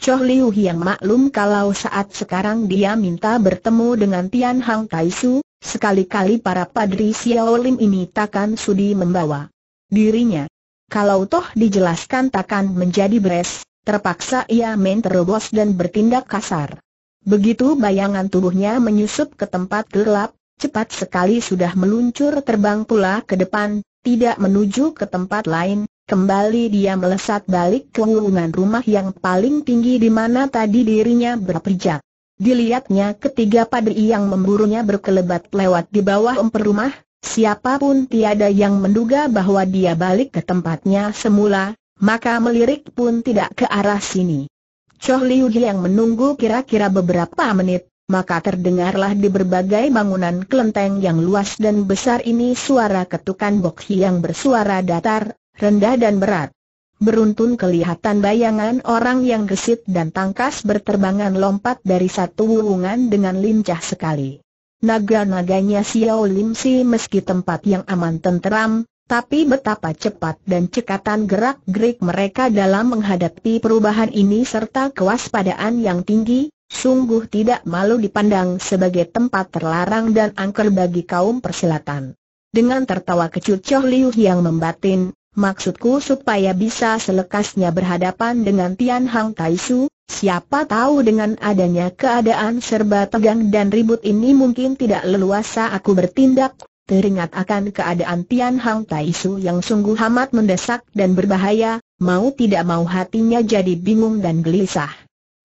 Choh Liu Hiang maklum kalau saat sekarang dia minta bertemu dengan Tian Hang Taisu, sekali-kali para padri Xiao Lim ini takkan sudi membawa dirinya. Kalau toh dijelaskan takkan menjadi beres, Terpaksa ia main terobos dan bertindak kasar. Begitu bayangan tubuhnya menyusup ke tempat gelap, cepat sekali sudah meluncur terbang pula ke depan, tidak menuju ke tempat lain, kembali dia melesat balik ke lulungan rumah yang paling tinggi di mana tadi dirinya berpijak. Dilihatnya ketiga padri yang memburunya berkelebat lewat di bawah emper rumah, siapapun tiada yang menduga bahwa dia balik ke tempatnya semula, maka melirik pun tidak ke arah sini. Choh Liu yang menunggu kira-kira beberapa menit, maka terdengarlah di berbagai bangunan kelenteng yang luas dan besar ini suara ketukan boksi yang bersuara datar, rendah dan berat. Beruntun kelihatan bayangan orang yang gesit dan tangkas berterbangan lompat dari satu wulungan dengan lincah sekali. Naga-naganya Xiao Lim Si meski tempat yang aman tenteram, tapi betapa cepat dan cekatan gerak-gerik mereka dalam menghadapi perubahan ini serta kewaspadaan yang tinggi, sungguh tidak malu dipandang sebagai tempat terlarang dan angker bagi kaum persilatan. Dengan tertawa kecut Choh Liu yang membatin, maksudku supaya bisa selekasnya berhadapan dengan Tian Hang Tai Su, siapa tahu dengan adanya keadaan serba tegang dan ribut ini mungkin tidak leluasa aku bertindak, teringat akan keadaan Tian Hang Tai Su yang sungguh amat mendesak dan berbahaya, mau tidak mau hatinya jadi bingung dan gelisah.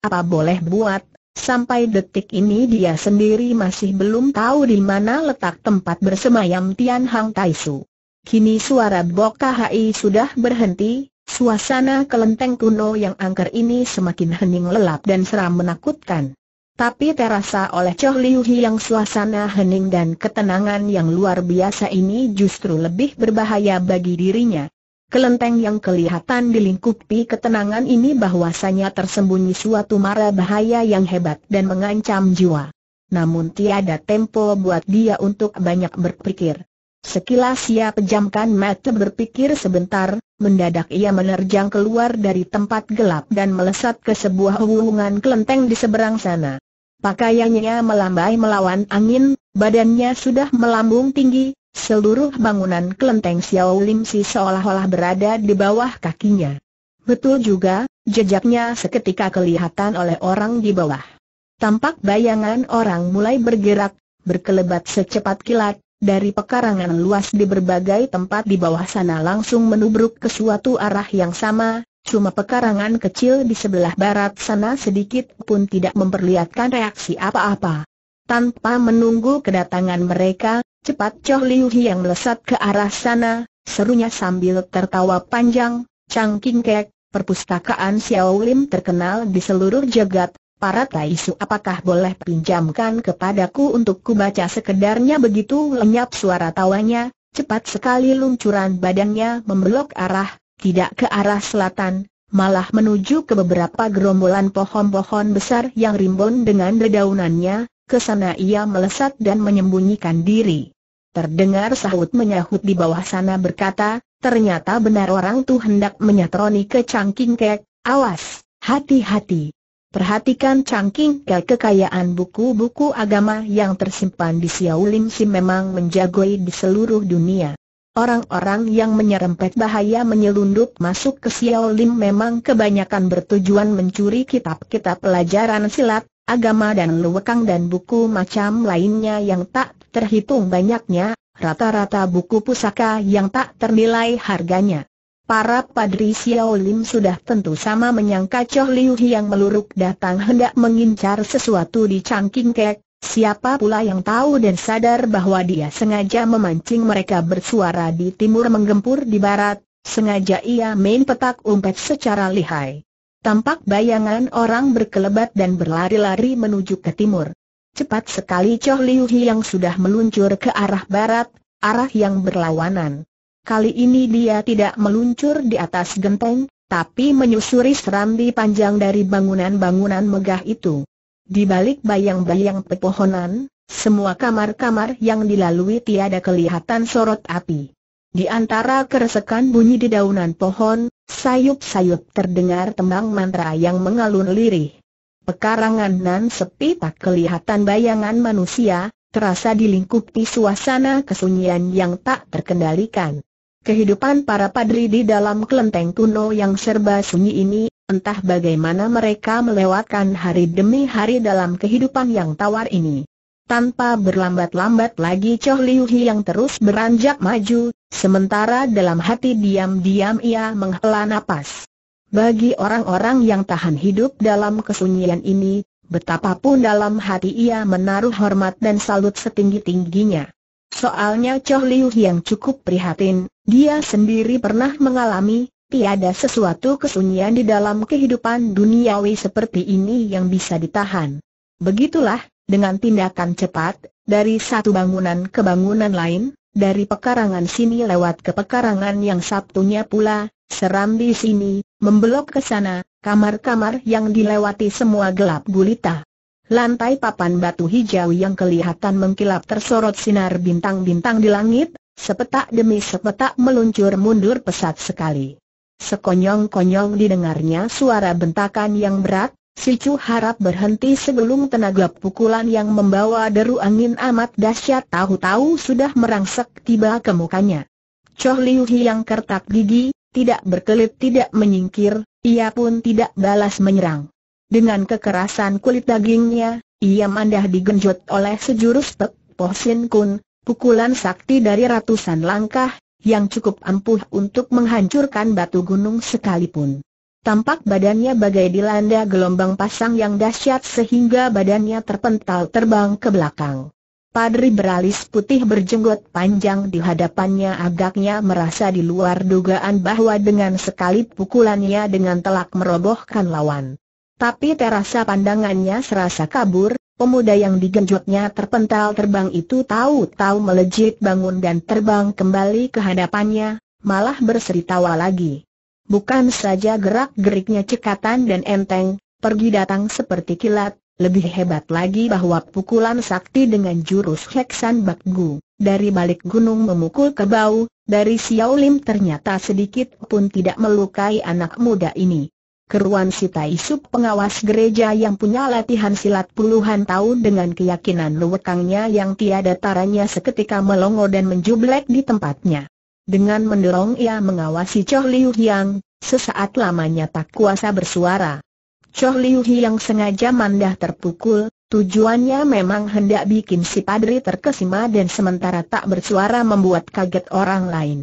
Apa boleh buat, sampai detik ini dia sendiri masih belum tahu di mana letak tempat bersemayam Tian Hang Tai Su. Kini suara Bok Hai sudah berhenti, suasana kelenteng kuno yang angker ini semakin hening lelap dan seram menakutkan. Tapi terasa oleh Choh Liu Hi yang suasana hening dan ketenangan yang luar biasa ini justru lebih berbahaya bagi dirinya. Kelenteng yang kelihatan dilingkupi ketenangan ini bahwasanya tersembunyi suatu mara bahaya yang hebat dan mengancam jiwa. Namun tiada tempo buat dia untuk banyak berpikir. Sekilas ia pejamkan mata berpikir sebentar, mendadak ia menerjang keluar dari tempat gelap dan melesat ke sebuah hubungan kelenteng di seberang sana. Pakaiannya melambai melawan angin, badannya sudah melambung tinggi, seluruh bangunan kelenteng Xiao Lim Si seolah-olah berada di bawah kakinya. Betul juga, jejaknya seketika kelihatan oleh orang di bawah. Tampak bayangan orang mulai bergerak, berkelebat secepat kilat, dari pekarangan luas di berbagai tempat di bawah sana langsung menubruk ke suatu arah yang sama, Cuma pekarangan kecil di sebelah barat sana sedikit pun tidak memperlihatkan reaksi apa-apa. Tanpa menunggu kedatangan mereka, cepat Choh Liu yang melesat ke arah sana, serunya sambil tertawa panjang, Chang King Kek, perpustakaan Xiao Lim terkenal di seluruh jagat, para Taisu apakah boleh pinjamkan kepadaku untuk kubaca sekedarnya begitu lenyap suara tawanya, cepat sekali luncuran badannya membelok arah tidak ke arah selatan, malah menuju ke beberapa gerombolan pohon-pohon besar yang rimbun dengan dedaunannya, ke sana ia melesat dan menyembunyikan diri. Terdengar sahut menyahut di bawah sana berkata, ternyata benar orang tuh hendak menyatroni ke cangking kek, awas, hati-hati. Perhatikan cangking kek kekayaan buku-buku agama yang tersimpan di Xiaolim Si memang menjagoi di seluruh dunia. Orang-orang yang menyerempet bahaya menyelundup masuk ke Xiao Lim memang kebanyakan bertujuan mencuri kitab-kitab pelajaran silat, agama dan luwekang dan buku macam lainnya yang tak terhitung banyaknya, rata-rata buku pusaka yang tak ternilai harganya. Para padri Xiao Lim sudah tentu sama menyangka Choh Liu yang meluruk datang hendak mengincar sesuatu di Changking Kek, Siapa pula yang tahu dan sadar bahwa dia sengaja memancing mereka bersuara di timur menggempur di barat, sengaja ia main petak umpet secara lihai. Tampak bayangan orang berkelebat dan berlari-lari menuju ke timur. Cepat sekali Choh Liu Hi yang sudah meluncur ke arah barat, arah yang berlawanan. Kali ini dia tidak meluncur di atas genteng, tapi menyusuri serambi panjang dari bangunan-bangunan megah itu. Di balik bayang-bayang pepohonan, semua kamar-kamar yang dilalui tiada kelihatan sorot api. Di antara keresekan bunyi di daunan pohon, sayup-sayup terdengar tembang mantra yang mengalun lirih. Pekarangan nan sepi tak kelihatan bayangan manusia, terasa dilingkupi suasana kesunyian yang tak terkendalikan. Kehidupan para padri di dalam kelenteng kuno yang serba sunyi ini Entah bagaimana mereka melewatkan hari demi hari dalam kehidupan yang tawar ini. Tanpa berlambat-lambat lagi Choh Liu yang terus beranjak maju, sementara dalam hati diam-diam ia menghela napas. Bagi orang-orang yang tahan hidup dalam kesunyian ini, betapapun dalam hati ia menaruh hormat dan salut setinggi-tingginya. Soalnya Choh Liu yang cukup prihatin, dia sendiri pernah mengalami, tiada sesuatu kesunyian di dalam kehidupan duniawi seperti ini yang bisa ditahan. Begitulah, dengan tindakan cepat, dari satu bangunan ke bangunan lain, dari pekarangan sini lewat ke pekarangan yang Sabtunya pula, seram di sini, membelok ke sana, kamar-kamar yang dilewati semua gelap gulita. Lantai papan batu hijau yang kelihatan mengkilap tersorot sinar bintang-bintang di langit, sepetak demi sepetak meluncur mundur pesat sekali. Sekonyong-konyong didengarnya suara bentakan yang berat, si Chu harap berhenti sebelum tenaga pukulan yang membawa deru angin amat dahsyat tahu-tahu sudah merangsek tiba ke mukanya. Choh Liu Hi yang kertak gigi, tidak berkelit tidak menyingkir, ia pun tidak balas menyerang. Dengan kekerasan kulit dagingnya, ia mandah digenjot oleh sejurus pek, Poh Sin Kun, pukulan sakti dari ratusan langkah, yang cukup ampuh untuk menghancurkan batu gunung sekalipun. Tampak badannya bagai dilanda gelombang pasang yang dahsyat sehingga badannya terpental terbang ke belakang. Padri beralis putih berjenggot panjang di hadapannya agaknya merasa di luar dugaan bahwa dengan sekali pukulannya dengan telak merobohkan lawan. Tapi terasa pandangannya serasa kabur, Pemuda yang digenjotnya terpental terbang itu tahu-tahu melejit bangun dan terbang kembali ke hadapannya, malah berseritawa lagi. Bukan saja gerak-geriknya cekatan dan enteng, pergi datang seperti kilat, lebih hebat lagi bahwa pukulan sakti dengan jurus Heksan Bakgu, dari balik gunung memukul ke bau, dari Xiao Lim ternyata sedikit pun tidak melukai anak muda ini keruan si Taisub pengawas gereja yang punya latihan silat puluhan tahun dengan keyakinan luwekangnya yang tiada taranya seketika melongo dan menjublek di tempatnya. Dengan mendorong ia mengawasi Choh Liu Hiang, sesaat lamanya tak kuasa bersuara. Choh Liu Hiang sengaja mandah terpukul, Tujuannya memang hendak bikin si padri terkesima dan sementara tak bersuara membuat kaget orang lain.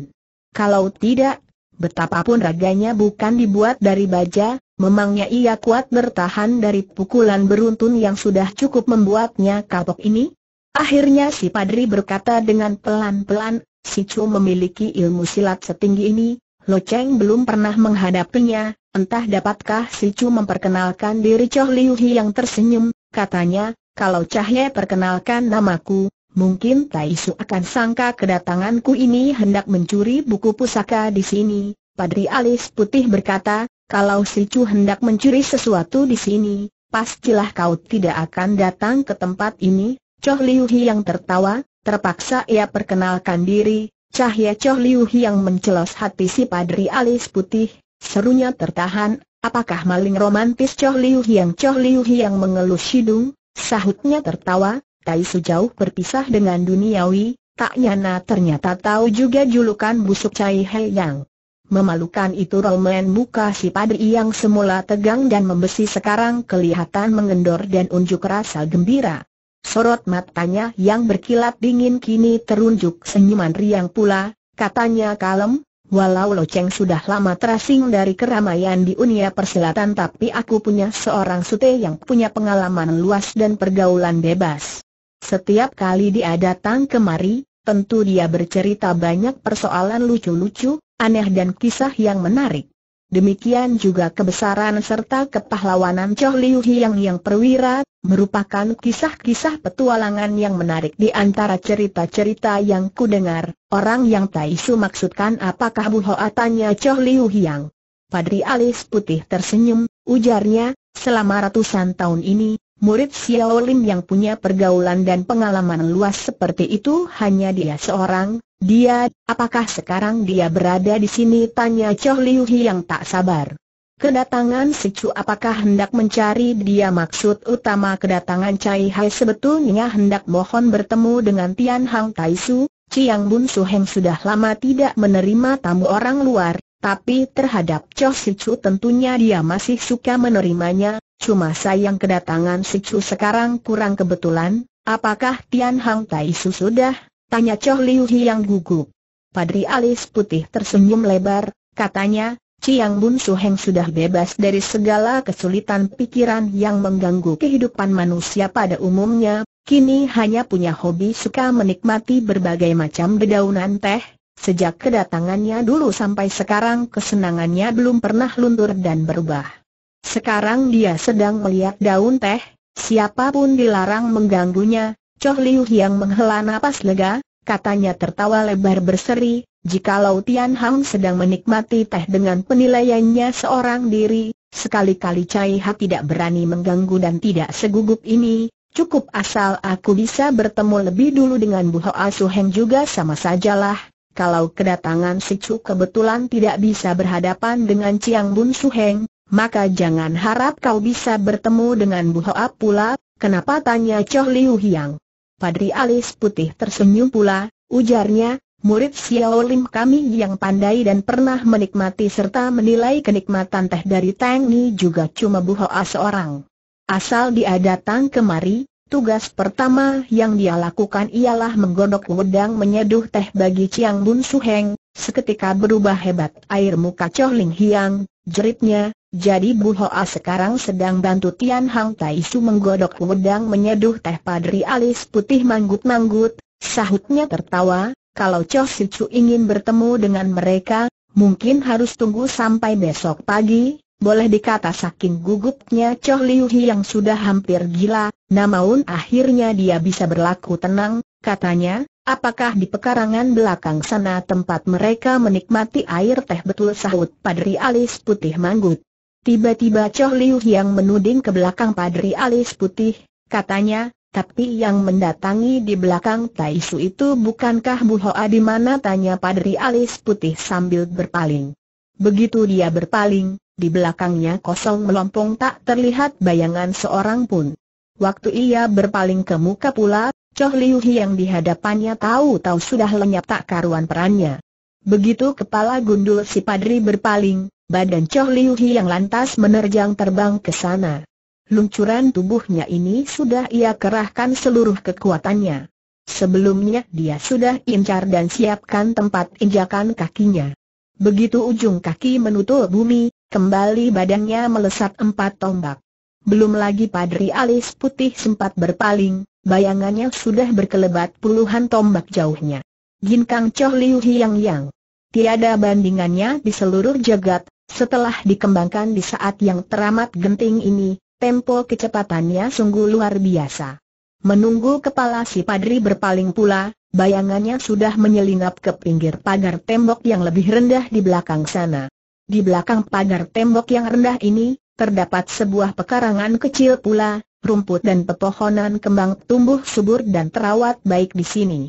Kalau tidak, betapapun raganya bukan dibuat dari baja, memangnya ia kuat bertahan dari pukulan beruntun yang sudah cukup membuatnya kapok ini? Akhirnya si padri berkata dengan pelan-pelan, si Chu memiliki ilmu silat setinggi ini, Lo Cheng belum pernah menghadapinya, entah dapatkah si Chu memperkenalkan diri Choh Liu Hi yang tersenyum, katanya, kalau Cahye perkenalkan namaku, Mungkin Taisu akan sangka kedatanganku ini hendak mencuri buku pusaka di sini. Padri alis putih berkata, kalau si Chu hendak mencuri sesuatu di sini, pastilah kau tidak akan datang ke tempat ini. Choh Liu yang tertawa, terpaksa ia perkenalkan diri. Cahaya Choh Liu yang mencelos hati si Padri alis putih, serunya tertahan. Apakah maling romantis Choh Liu yang Choh Liu yang mengelus hidung? Sahutnya tertawa, Tai sejauh berpisah dengan duniawi, tak nyana ternyata tahu juga julukan busuk Cai He Yang. Memalukan itu Romen muka si padri yang semula tegang dan membesi sekarang kelihatan mengendor dan unjuk rasa gembira. Sorot matanya yang berkilat dingin kini terunjuk senyuman riang pula, katanya kalem, walau loceng sudah lama terasing dari keramaian di unia Perselatan tapi aku punya seorang sute yang punya pengalaman luas dan pergaulan bebas. Setiap kali dia datang kemari, tentu dia bercerita banyak persoalan lucu-lucu, aneh dan kisah yang menarik. Demikian juga kebesaran serta kepahlawanan Choh Liu Hiang yang perwira, merupakan kisah-kisah petualangan yang menarik di antara cerita-cerita yang kudengar. Orang yang Taisu maksudkan apakah Bu Hoa tanya Choh Liu Hiang. Padri alis putih tersenyum, ujarnya, selama ratusan tahun ini, Murid Xiao Lim yang punya pergaulan dan pengalaman luas seperti itu hanya dia seorang, dia, apakah sekarang dia berada di sini? Tanya Choh Liu Hi yang tak sabar. Kedatangan si Chu apakah hendak mencari dia maksud utama kedatangan Cai Hai sebetulnya hendak mohon bertemu dengan Tian Hang Tai Su, Chiang Bun Su Heng sudah lama tidak menerima tamu orang luar, tapi terhadap Choh Si Chu tentunya dia masih suka menerimanya, Cuma sayang kedatangan si Chu sekarang kurang kebetulan, apakah Tian Hang Tai Su sudah? Tanya Choh Liu yang gugup. Padri alis putih tersenyum lebar, katanya, Ciang Bun Su Heng sudah bebas dari segala kesulitan pikiran yang mengganggu kehidupan manusia pada umumnya, kini hanya punya hobi suka menikmati berbagai macam dedaunan teh, sejak kedatangannya dulu sampai sekarang kesenangannya belum pernah luntur dan berubah. Sekarang dia sedang melihat daun teh, siapapun dilarang mengganggunya, Choh Liu yang menghela napas lega, katanya tertawa lebar berseri, jikalau Tian Hang sedang menikmati teh dengan penilaiannya seorang diri, sekali-kali Cai Ha tidak berani mengganggu dan tidak segugup ini, Cukup asal aku bisa bertemu lebih dulu dengan Bu Hoa Heng juga sama sajalah. Kalau kedatangan si kebetulan tidak bisa berhadapan dengan Chiang Bun Heng, maka jangan harap kau bisa bertemu dengan Bu Hoa pula, kenapa tanya Choh Liu Hiang. Padri alis putih tersenyum pula, ujarnya, murid Xiao Lim kami yang pandai dan pernah menikmati serta menilai kenikmatan teh dari Tang Ni juga cuma Bu Hoa seorang. Asal dia datang kemari, Tugas pertama yang dia lakukan ialah menggodok wedang menyeduh teh bagi Chiang Bun Su Heng, seketika berubah hebat air muka Choh Ling Hiang, jeritnya, jadi Bu Hoa sekarang sedang bantu Tian Hang Tai Su menggodok wedang menyeduh teh padri alis putih manggut-manggut, sahutnya tertawa, kalau Cho Si Chu ingin bertemu dengan mereka, mungkin harus tunggu sampai besok pagi, boleh dikata saking gugupnya Cho Liu Hi yang sudah hampir gila, namun akhirnya dia bisa berlaku tenang, katanya, Apakah di pekarangan belakang sana tempat mereka menikmati air teh betul sahut Padri alis putih manggut? Tiba-tiba Choh Liu yang menuding ke belakang padri alis putih, katanya, tapi yang mendatangi di belakang Taisu itu bukankah Bu Hoa di mana tanya Padri alis putih sambil berpaling. Begitu dia berpaling, di belakangnya kosong melompong tak terlihat bayangan seorang pun. Waktu ia berpaling ke muka pula, Choh Liu yang di hadapannya tahu-tahu sudah lenyap tak karuan perannya. Begitu kepala gundul si Padri berpaling, Badan Choh Liu yang lantas menerjang terbang ke sana. Luncuran tubuhnya ini sudah ia kerahkan seluruh kekuatannya. Sebelumnya dia sudah incar dan siapkan tempat injakan kakinya. Begitu ujung kaki menutup bumi, kembali badannya melesat empat tombak. Belum lagi Padri alis putih sempat berpaling, bayangannya sudah berkelebat puluhan tombak jauhnya. Ginkang Choh Liu yang Yang. Tiada bandingannya di seluruh jagat, setelah dikembangkan di saat yang teramat genting ini, tempo kecepatannya sungguh luar biasa. Menunggu kepala si padri berpaling pula, bayangannya sudah menyelinap ke pinggir pagar tembok yang lebih rendah di belakang sana. Di belakang pagar tembok yang rendah ini, terdapat sebuah pekarangan kecil pula, rumput dan pepohonan kembang tumbuh subur dan terawat baik di sini.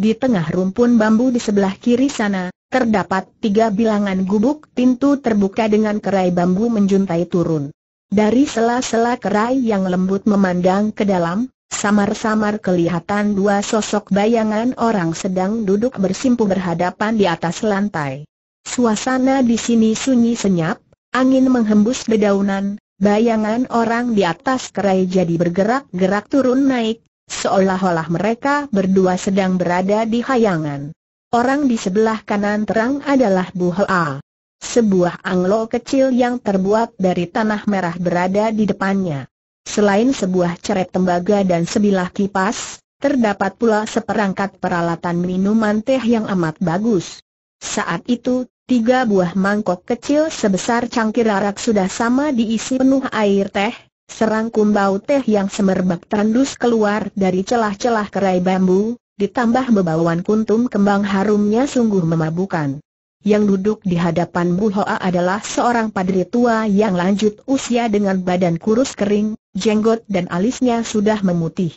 Di tengah rumpun bambu di sebelah kiri sana, Terdapat tiga bilangan gubuk pintu terbuka dengan kerai bambu menjuntai turun. Dari sela-sela kerai yang lembut memandang ke dalam, samar-samar kelihatan dua sosok bayangan orang sedang duduk bersimpuh berhadapan di atas lantai. Suasana di sini sunyi senyap, angin menghembus dedaunan, bayangan orang di atas kerai jadi bergerak-gerak turun naik, seolah-olah mereka berdua sedang berada di hayangan. Orang di sebelah kanan terang adalah Bu Hoa. Sebuah anglo kecil yang terbuat dari tanah merah berada di depannya. Selain sebuah ceret tembaga dan sebilah kipas, terdapat pula seperangkat peralatan minuman teh yang amat bagus. Saat itu, tiga buah mangkok kecil sebesar cangkir arak sudah sama diisi penuh air teh, serangkum bau teh yang semerbak tandus keluar dari celah-celah kerai bambu, ditambah bebauan kuntum kembang harumnya sungguh memabukan. Yang duduk di hadapan Bu Hoa adalah seorang padri tua yang lanjut usia dengan badan kurus kering, jenggot dan alisnya sudah memutih.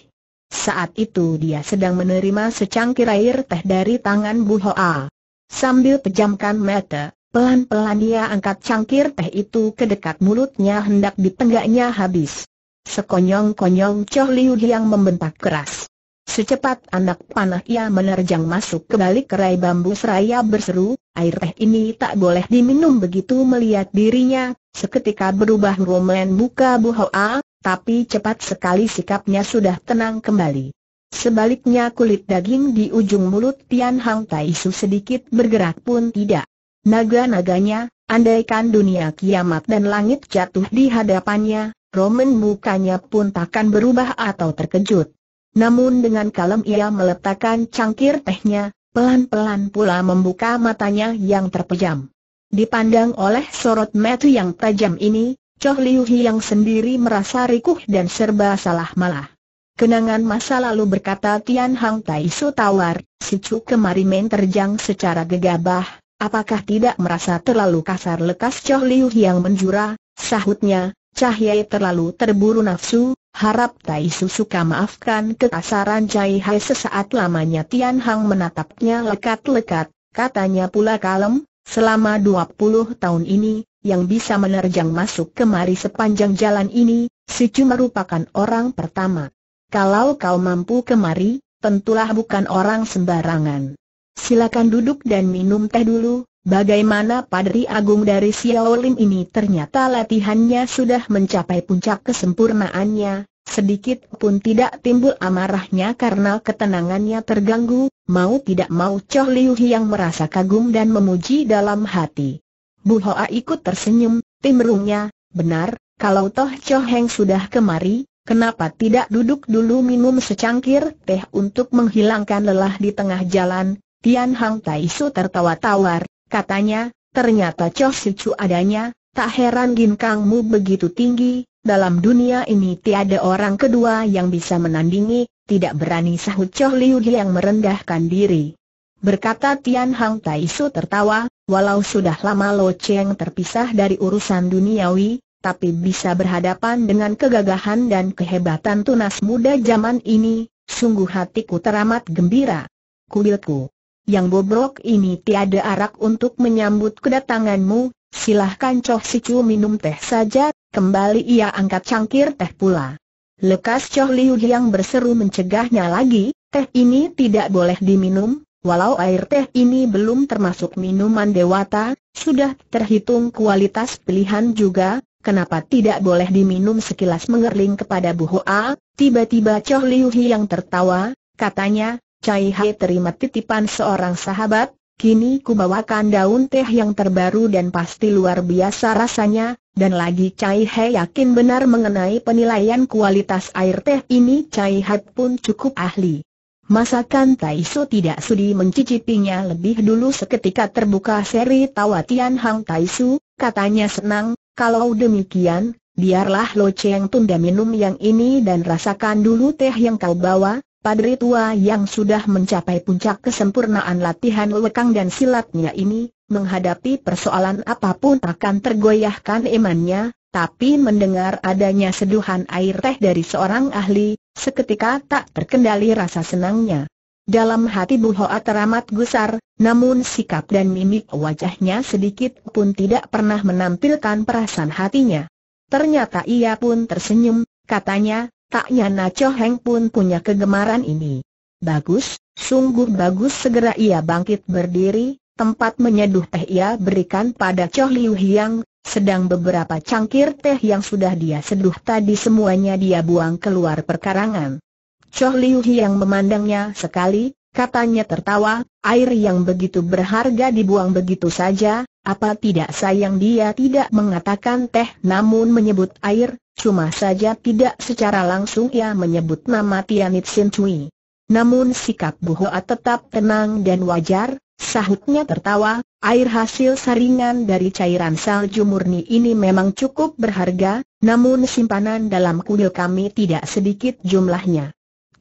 Saat itu dia sedang menerima secangkir air teh dari tangan Bu Hoa. Sambil pejamkan mata, pelan-pelan dia angkat cangkir teh itu ke dekat mulutnya hendak ditenggaknya habis. Sekonyong-konyong Choh Liu yang membentak keras. Secepat anak panah ia menerjang masuk ke balik kerai bambu seraya berseru, air teh ini tak boleh diminum begitu melihat dirinya, seketika berubah Roman buka buhoa, tapi cepat sekali sikapnya sudah tenang kembali. Sebaliknya kulit daging di ujung mulut Tian Hang Taisu sedikit bergerak pun tidak. Naga-naganya, andaikan dunia kiamat dan langit jatuh di hadapannya, Roman mukanya pun takkan berubah atau terkejut. Namun dengan kalem ia meletakkan cangkir tehnya, pelan-pelan pula membuka matanya yang terpejam. Dipandang oleh sorot mata yang tajam ini, Choh Liu yang sendiri merasa rikuh dan serba salah malah. Kenangan masa lalu berkata Tian Hang Tai Su Tawar, si Chu kemari main terjang secara gegabah, apakah tidak merasa terlalu kasar lekas Choh Liu yang menjura, sahutnya, cahaya terlalu terburu nafsu, Harap Tai Su suka maafkan kekasaran Jai Hai sesaat lamanya Tian Hang menatapnya lekat-lekat, katanya pula kalem, selama 20 tahun ini, yang bisa menerjang masuk kemari sepanjang jalan ini, si Chu merupakan orang pertama. Kalau kau mampu kemari, tentulah bukan orang sembarangan. Silakan duduk dan minum teh dulu, Bagaimana Padri Agung dari Xiaolin ini ternyata latihannya sudah mencapai puncak kesempurnaannya, sedikit pun tidak timbul amarahnya karena ketenangannya terganggu, mau tidak mau Choh Liu yang merasa kagum dan memuji dalam hati. Bu Hoa ikut tersenyum, timrungnya, benar, kalau Toh Choh Heng sudah kemari, kenapa tidak duduk dulu minum secangkir teh untuk menghilangkan lelah di tengah jalan, Tian Hang Tai Su tertawa tawar, katanya, ternyata Choh Chu adanya, tak heran gin ginkangmu begitu tinggi, dalam dunia ini tiada orang kedua yang bisa menandingi, tidak berani sahut Choh Liu yang merendahkan diri. Berkata Tian Hang Tai Su tertawa, walau sudah lama Lo Cheng terpisah dari urusan duniawi, tapi bisa berhadapan dengan kegagahan dan kehebatan tunas muda zaman ini, sungguh hatiku teramat gembira. Kubilku, yang bobrok ini tiada arak untuk menyambut kedatanganmu, silahkan Choh Sicu minum teh saja, kembali ia angkat cangkir teh pula. Lekas Choh Liu yang berseru mencegahnya lagi, teh ini tidak boleh diminum, walau air teh ini belum termasuk minuman dewata, sudah terhitung kualitas pilihan juga, kenapa tidak boleh diminum sekilas mengerling kepada Bu Hoa, tiba-tiba Choh Liu yang tertawa, katanya, Cai Hai terima titipan seorang sahabat, kini ku bawakan daun teh yang terbaru dan pasti luar biasa rasanya, dan lagi Cai Hai yakin benar mengenai penilaian kualitas air teh ini Cai Hai pun cukup ahli. Masakan Tai Su tidak sudi mencicipinya lebih dulu seketika terbuka seri tawa Tian Hang Su. katanya senang, kalau demikian, biarlah Lo Cheng tunda minum yang ini dan rasakan dulu teh yang kau bawa, Padri tua yang sudah mencapai puncak kesempurnaan latihan lekang dan silatnya ini, menghadapi persoalan apapun akan tergoyahkan imannya, tapi mendengar adanya seduhan air teh dari seorang ahli, seketika tak terkendali rasa senangnya. Dalam hati Bu Hoa teramat gusar, namun sikap dan mimik wajahnya sedikit pun tidak pernah menampilkan perasaan hatinya. Ternyata ia pun tersenyum, katanya, Tak Yana Cho Heng pun punya kegemaran ini. Bagus, sungguh bagus segera ia bangkit berdiri, tempat menyeduh teh ia berikan pada Cho Liu Hiang, sedang beberapa cangkir teh yang sudah dia seduh tadi semuanya dia buang keluar perkarangan. Cho Liu Hiang memandangnya sekali, Katanya tertawa, air yang begitu berharga dibuang begitu saja, apa tidak sayang dia tidak mengatakan teh namun menyebut air, cuma saja tidak secara langsung ia menyebut nama Tianit Sin Cui. Namun sikap Bu Hoa tetap tenang dan wajar, sahutnya tertawa, air hasil saringan dari cairan salju murni ini memang cukup berharga, namun simpanan dalam kuil kami tidak sedikit jumlahnya.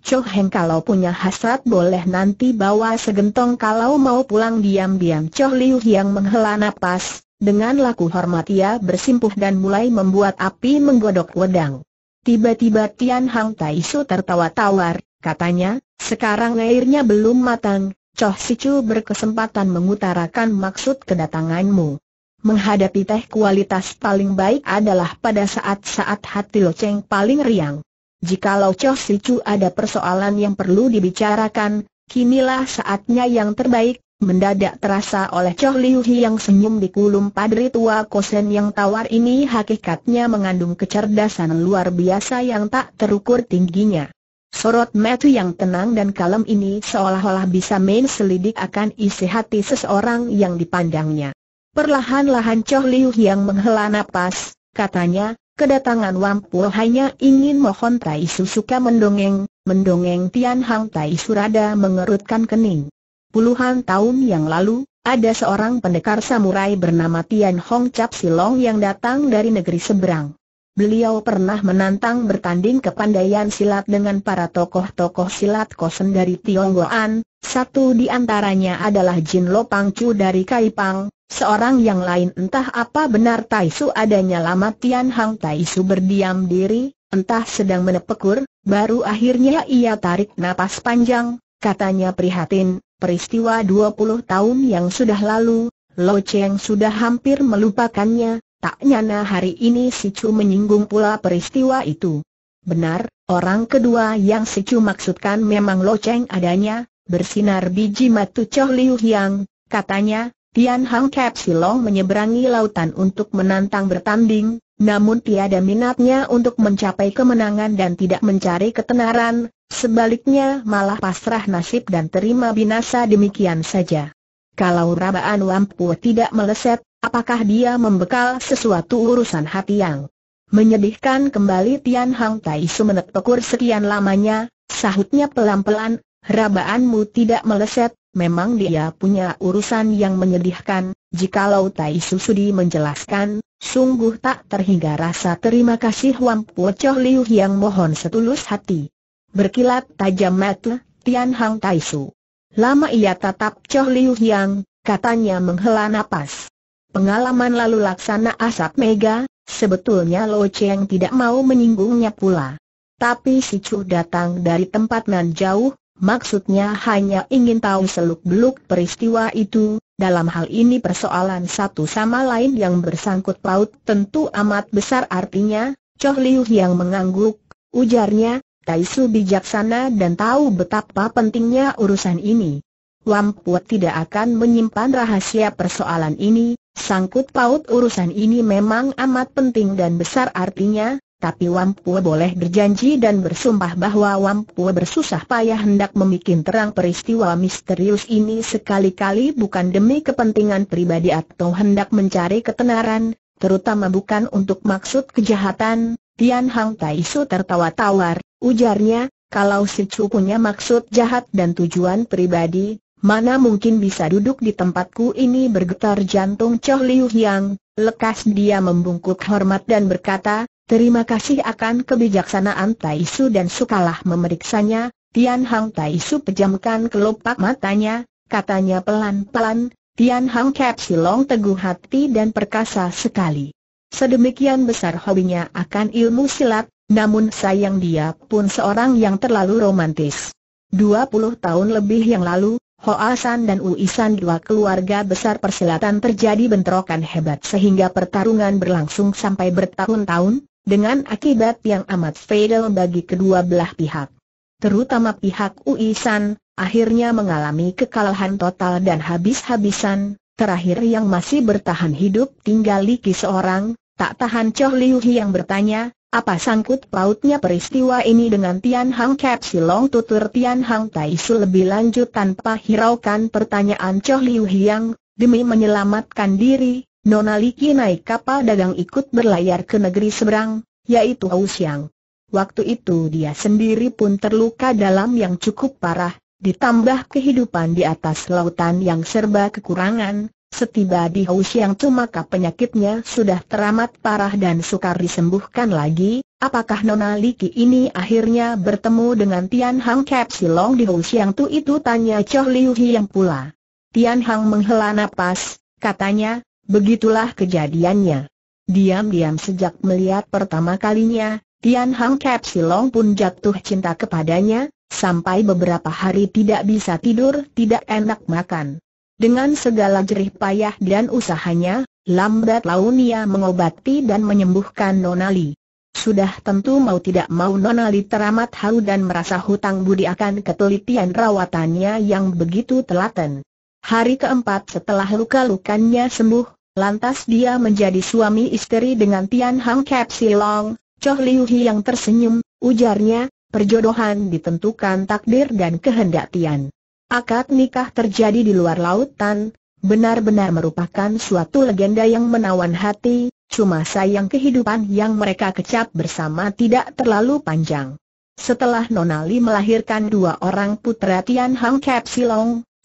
Cho Heng kalau punya hasrat boleh nanti bawa segentong kalau mau pulang diam-diam Cho Liu yang menghela nafas dengan laku hormat ia bersimpuh dan mulai membuat api menggodok wedang. Tiba-tiba Tian Hang Tai Su tertawa tawar, katanya, sekarang airnya belum matang, Choh Chu berkesempatan mengutarakan maksud kedatanganmu. Menghadapi teh kualitas paling baik adalah pada saat-saat hati loceng paling riang. Jikalau Chow Si Chu ada persoalan yang perlu dibicarakan, kinilah saatnya yang terbaik, Mendadak terasa oleh Choh Liu Hi yang senyum di kulum padri tua kosen yang tawar ini hakikatnya mengandung kecerdasan luar biasa yang tak terukur tingginya. Sorot metu yang tenang dan kalem ini seolah-olah bisa main selidik akan isi hati seseorang yang dipandangnya. Perlahan-lahan Choh Liu Hi yang menghela napas, katanya, Kedatangan Wampu hanya ingin mohon Tai Su suka mendongeng, mendongeng Tian Hang Tai Surada mengerutkan kening. Puluhan tahun yang lalu, ada seorang pendekar samurai bernama Tian Hong Cap Silong yang datang dari negeri seberang beliau pernah menantang bertanding kepandaian silat dengan para tokoh-tokoh silat kosen dari Tionggoan, satu di antaranya adalah Jin Lo Pangcu dari Kaipang, seorang yang lain entah apa benar Taisu adanya lama Tian Hang Taisu berdiam diri, entah sedang menepekur, baru akhirnya ia tarik napas panjang, katanya prihatin, peristiwa 20 tahun yang sudah lalu, Lo Cheng sudah hampir melupakannya, Tak nyana hari ini si Chu menyinggung pula peristiwa itu. Benar, orang kedua yang si Chu maksudkan memang loceng adanya, bersinar biji matu Choh Liu Hiang, katanya, Tian Hang Kep menyeberangi lautan untuk menantang bertanding, namun tiada minatnya untuk mencapai kemenangan dan tidak mencari ketenaran, sebaliknya malah pasrah nasib dan terima binasa demikian saja. Kalau Rabaan Wampu tidak meleset, Apakah dia membekal sesuatu urusan hati yang menyedihkan kembali Tian Hang Tai Su menetekur sekian lamanya, sahutnya pelan-pelan, rabaanmu tidak meleset, memang dia punya urusan yang menyedihkan, jikalau Tai Su sudi menjelaskan, sungguh tak terhingga rasa terima kasih Wam Po Choh Liu yang mohon setulus hati. Berkilat tajam mata, Tian Hang Tai Su. Lama ia tatap Choh Liu Yang, katanya menghela napas. Pengalaman lalu laksana asap mega, sebetulnya Lo Cheng tidak mau menyinggungnya pula. Tapi si Chu datang dari tempat nan jauh, maksudnya hanya ingin tahu seluk-beluk peristiwa itu, dalam hal ini persoalan satu sama lain yang bersangkut paut tentu amat besar artinya, Choh Liu yang mengangguk, ujarnya, Taisu bijaksana dan tahu betapa pentingnya urusan ini. Wampuat tidak akan menyimpan rahasia persoalan ini, Sangkut paut urusan ini memang amat penting dan besar artinya, tapi Wampua boleh berjanji dan bersumpah bahwa Wampua bersusah payah hendak memikin terang peristiwa misterius ini sekali-kali bukan demi kepentingan pribadi atau hendak mencari ketenaran, terutama bukan untuk maksud kejahatan. Tian Hang Tai Su tertawa tawar, ujarnya, kalau si Chu punya maksud jahat dan tujuan pribadi, Mana mungkin bisa duduk di tempatku ini bergetar jantung Choh Liu lekas dia membungkuk hormat dan berkata, terima kasih akan kebijaksanaan Tai Su dan sukalah memeriksanya, Tian Hang Tai Su pejamkan kelopak matanya, katanya pelan-pelan, Tian Hang Kep teguh hati dan perkasa sekali. Sedemikian besar hobinya akan ilmu silat, namun sayang dia pun seorang yang terlalu romantis. 20 tahun lebih yang lalu, Hoasan dan Uisan dua keluarga besar persilatan terjadi bentrokan hebat sehingga pertarungan berlangsung sampai bertahun-tahun, dengan akibat yang amat fatal bagi kedua belah pihak. Terutama pihak Uisan, akhirnya mengalami kekalahan total dan habis-habisan, terakhir yang masih bertahan hidup tinggal Liki seorang, tak tahan Choh Liu yang bertanya, apa sangkut pautnya peristiwa ini dengan Tian Hang Kep Silong tutur Tian Hang Tai lebih lanjut tanpa hiraukan pertanyaan Choh Liu Hiang, demi menyelamatkan diri, Nona Liki naik kapal dagang ikut berlayar ke negeri seberang, yaitu Ausiang. Waktu itu dia sendiri pun terluka dalam yang cukup parah, ditambah kehidupan di atas lautan yang serba kekurangan, Setiba di Hou yang Tu maka penyakitnya sudah teramat parah dan sukar disembuhkan lagi, apakah Nona Liki ini akhirnya bertemu dengan Tian Hang Kep di Hou yang Tu itu tanya Choh Liu Hiang pula. Tian Hang menghela napas, katanya, begitulah kejadiannya. Diam-diam sejak melihat pertama kalinya, Tian Hang Kep pun jatuh cinta kepadanya, sampai beberapa hari tidak bisa tidur tidak enak makan. Dengan segala jerih payah dan usahanya, lambat laun ia mengobati dan menyembuhkan Nonali. Sudah tentu mau tidak mau Nonali teramat haru dan merasa hutang budi akan ketelitian rawatannya yang begitu telaten. Hari keempat setelah luka-lukanya sembuh, lantas dia menjadi suami istri dengan Tian Hang Kep Silong, Choh Liu Hi yang tersenyum, ujarnya, perjodohan ditentukan takdir dan kehendak Tian. Akad nikah terjadi di luar lautan, benar-benar merupakan suatu legenda yang menawan hati, cuma sayang kehidupan yang mereka kecap bersama tidak terlalu panjang. Setelah Nonali melahirkan dua orang putra Tian Hang Kep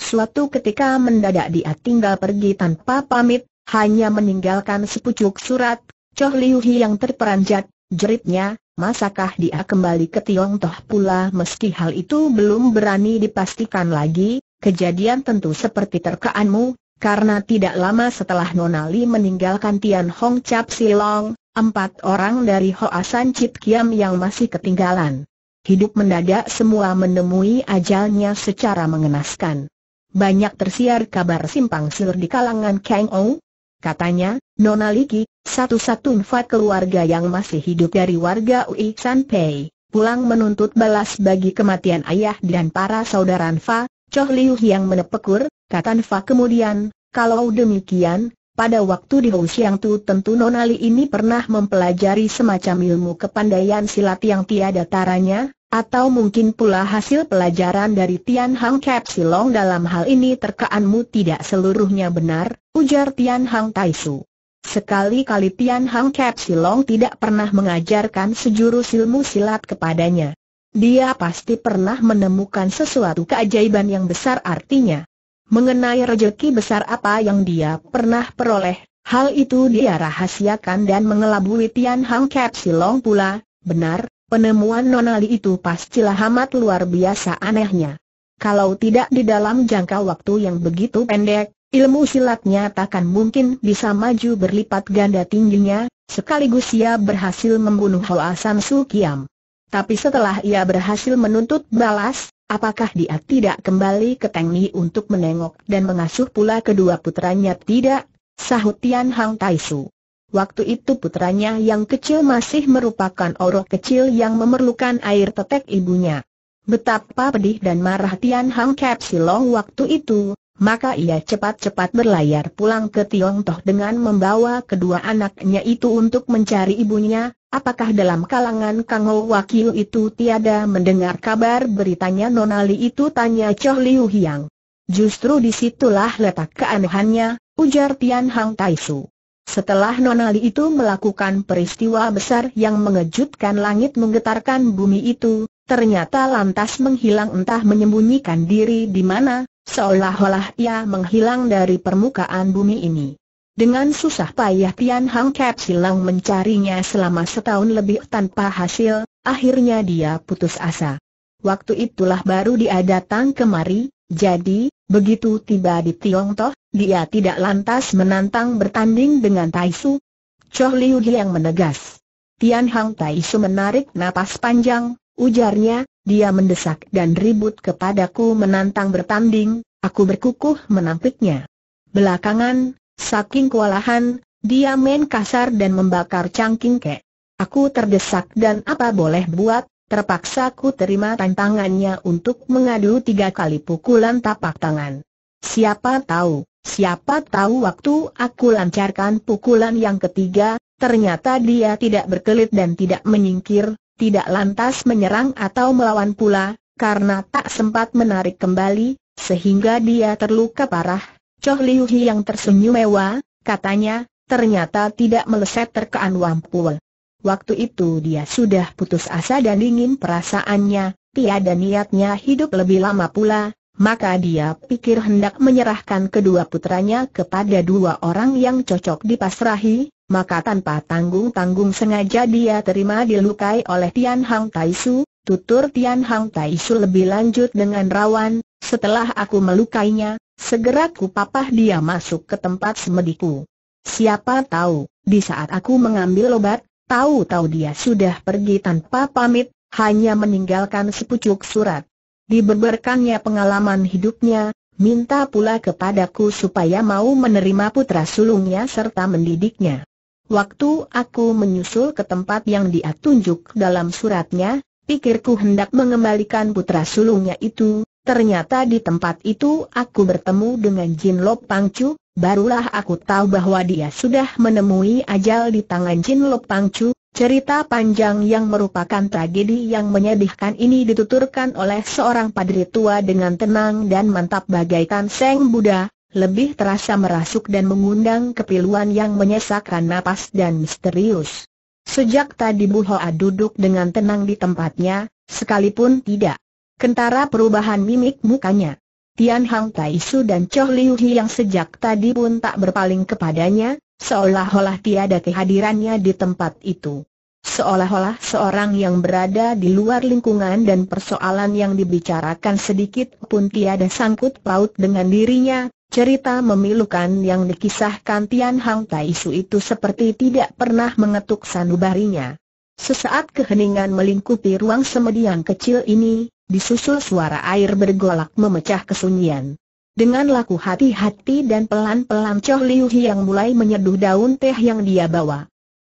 suatu ketika mendadak dia tinggal pergi tanpa pamit, hanya meninggalkan sepucuk surat, Choh Liu Hi yang terperanjat, jeritnya, Masakah dia kembali ke Tiong Toh pula meski hal itu belum berani dipastikan lagi, kejadian tentu seperti terkaanmu, karena tidak lama setelah Nonali meninggalkan Tian Hong Cap Silong, empat orang dari Hoasan Chit Kiam yang masih ketinggalan. Hidup mendadak semua menemui ajalnya secara mengenaskan. Banyak tersiar kabar simpang siur di kalangan Kang Ou. Katanya, Nona Liki, satu-satunya keluarga yang masih hidup dari warga Ui San Pei, pulang menuntut balas bagi kematian ayah dan para saudara Fa, Choh Liu yang menepekur, kata Fa kemudian, kalau demikian, pada waktu di Housiang Tu tentu Nona Li ini pernah mempelajari semacam ilmu kepandaian silat yang tiada taranya, atau mungkin pula hasil pelajaran dari Tian Hang Cap Silong dalam hal ini terkaanmu tidak seluruhnya benar, ujar Tian Hang Taisu. Sekali-kali Tian Hang Kep Silong tidak pernah mengajarkan sejurus ilmu silat kepadanya. Dia pasti pernah menemukan sesuatu keajaiban yang besar artinya. Mengenai rejeki besar apa yang dia pernah peroleh, hal itu dia rahasiakan dan mengelabui Tian Hang Kep Silong pula, benar, penemuan Nonali itu pastilah amat luar biasa anehnya. Kalau tidak di dalam jangka waktu yang begitu pendek, Ilmu silatnya takkan mungkin bisa maju berlipat ganda tingginya, sekaligus ia berhasil membunuh Hoa San Su Kiam. Tapi setelah ia berhasil menuntut balas, apakah dia tidak kembali ke tangi untuk menengok dan mengasuh pula kedua putranya tidak? Sahut Tian Hang Tai Su. Waktu itu putranya yang kecil masih merupakan orok kecil yang memerlukan air tetek ibunya. Betapa pedih dan marah Tian Hang Kep waktu itu, maka ia cepat-cepat berlayar pulang ke Tiongkok dengan membawa kedua anaknya itu untuk mencari ibunya. Apakah dalam kalangan Kang Ho Wakil itu tiada mendengar kabar beritanya Nonali itu tanya Choh Liu Hiang. Justru disitulah letak keanehannya, ujar Tian Hang Taisu. Setelah Nonali itu melakukan peristiwa besar yang mengejutkan langit menggetarkan bumi itu, ternyata lantas menghilang entah menyembunyikan diri di mana, Seolah-olah ia menghilang dari permukaan bumi ini. Dengan susah payah Tian Hang Kep silang mencarinya selama setahun lebih tanpa hasil, akhirnya dia putus asa. Waktu itulah baru dia datang kemari, jadi, begitu tiba di Toh, dia tidak lantas menantang bertanding dengan Taisu. Choh Liu yang menegas. Tian Hang Taisu menarik napas panjang, ujarnya, dia mendesak dan ribut kepadaku menantang bertanding, aku berkukuh menampiknya. Belakangan, saking kewalahan, dia main kasar dan membakar cangking kek. Aku terdesak dan apa boleh buat, terpaksa ku terima tantangannya untuk mengadu tiga kali pukulan tapak tangan. Siapa tahu, siapa tahu waktu aku lancarkan pukulan yang ketiga, ternyata dia tidak berkelit dan tidak menyingkir, tidak lantas menyerang atau melawan pula, karena tak sempat menarik kembali, sehingga dia terluka parah. Choh Liu Hi yang tersenyum mewah, katanya, ternyata tidak meleset terkean Wampul. Waktu itu dia sudah putus asa dan dingin perasaannya, tiada niatnya hidup lebih lama pula, maka dia pikir hendak menyerahkan kedua putranya kepada dua orang yang cocok dipasrahi, maka tanpa tanggung-tanggung sengaja dia terima dilukai oleh Tian Hang Taisu, tutur Tian Hang Taisu lebih lanjut dengan rawan, setelah aku melukainya, segera ku papah dia masuk ke tempat semediku. Siapa tahu, di saat aku mengambil obat, tahu-tahu dia sudah pergi tanpa pamit, hanya meninggalkan sepucuk surat. Dibeberkannya pengalaman hidupnya, minta pula kepadaku supaya mau menerima putra sulungnya serta mendidiknya. Waktu aku menyusul ke tempat yang dia tunjuk dalam suratnya, pikirku hendak mengembalikan putra sulungnya itu, ternyata di tempat itu aku bertemu dengan Jin Lop Pangcu, barulah aku tahu bahwa dia sudah menemui ajal di tangan Jin Lop Pangcu, Cerita panjang yang merupakan tragedi yang menyedihkan ini dituturkan oleh seorang padri tua dengan tenang dan mantap bagaikan Seng Buddha, lebih terasa merasuk dan mengundang kepiluan yang menyesakkan napas dan misterius. Sejak tadi Bu Hoa duduk dengan tenang di tempatnya, sekalipun tidak kentara perubahan mimik mukanya. Tian Hang Tai Su dan Choh Liu Hi yang sejak tadi pun tak berpaling kepadanya, seolah-olah tiada kehadirannya di tempat itu. Seolah-olah seorang yang berada di luar lingkungan dan persoalan yang dibicarakan sedikit pun tiada sangkut paut dengan dirinya, cerita memilukan yang dikisahkan Tian Hang Tai Su itu seperti tidak pernah mengetuk sanubarinya. Sesaat keheningan melingkupi ruang semedi yang kecil ini, disusul suara air bergolak memecah kesunyian. Dengan laku hati-hati dan pelan-pelan Choh Liu yang mulai menyeduh daun teh yang dia bawa.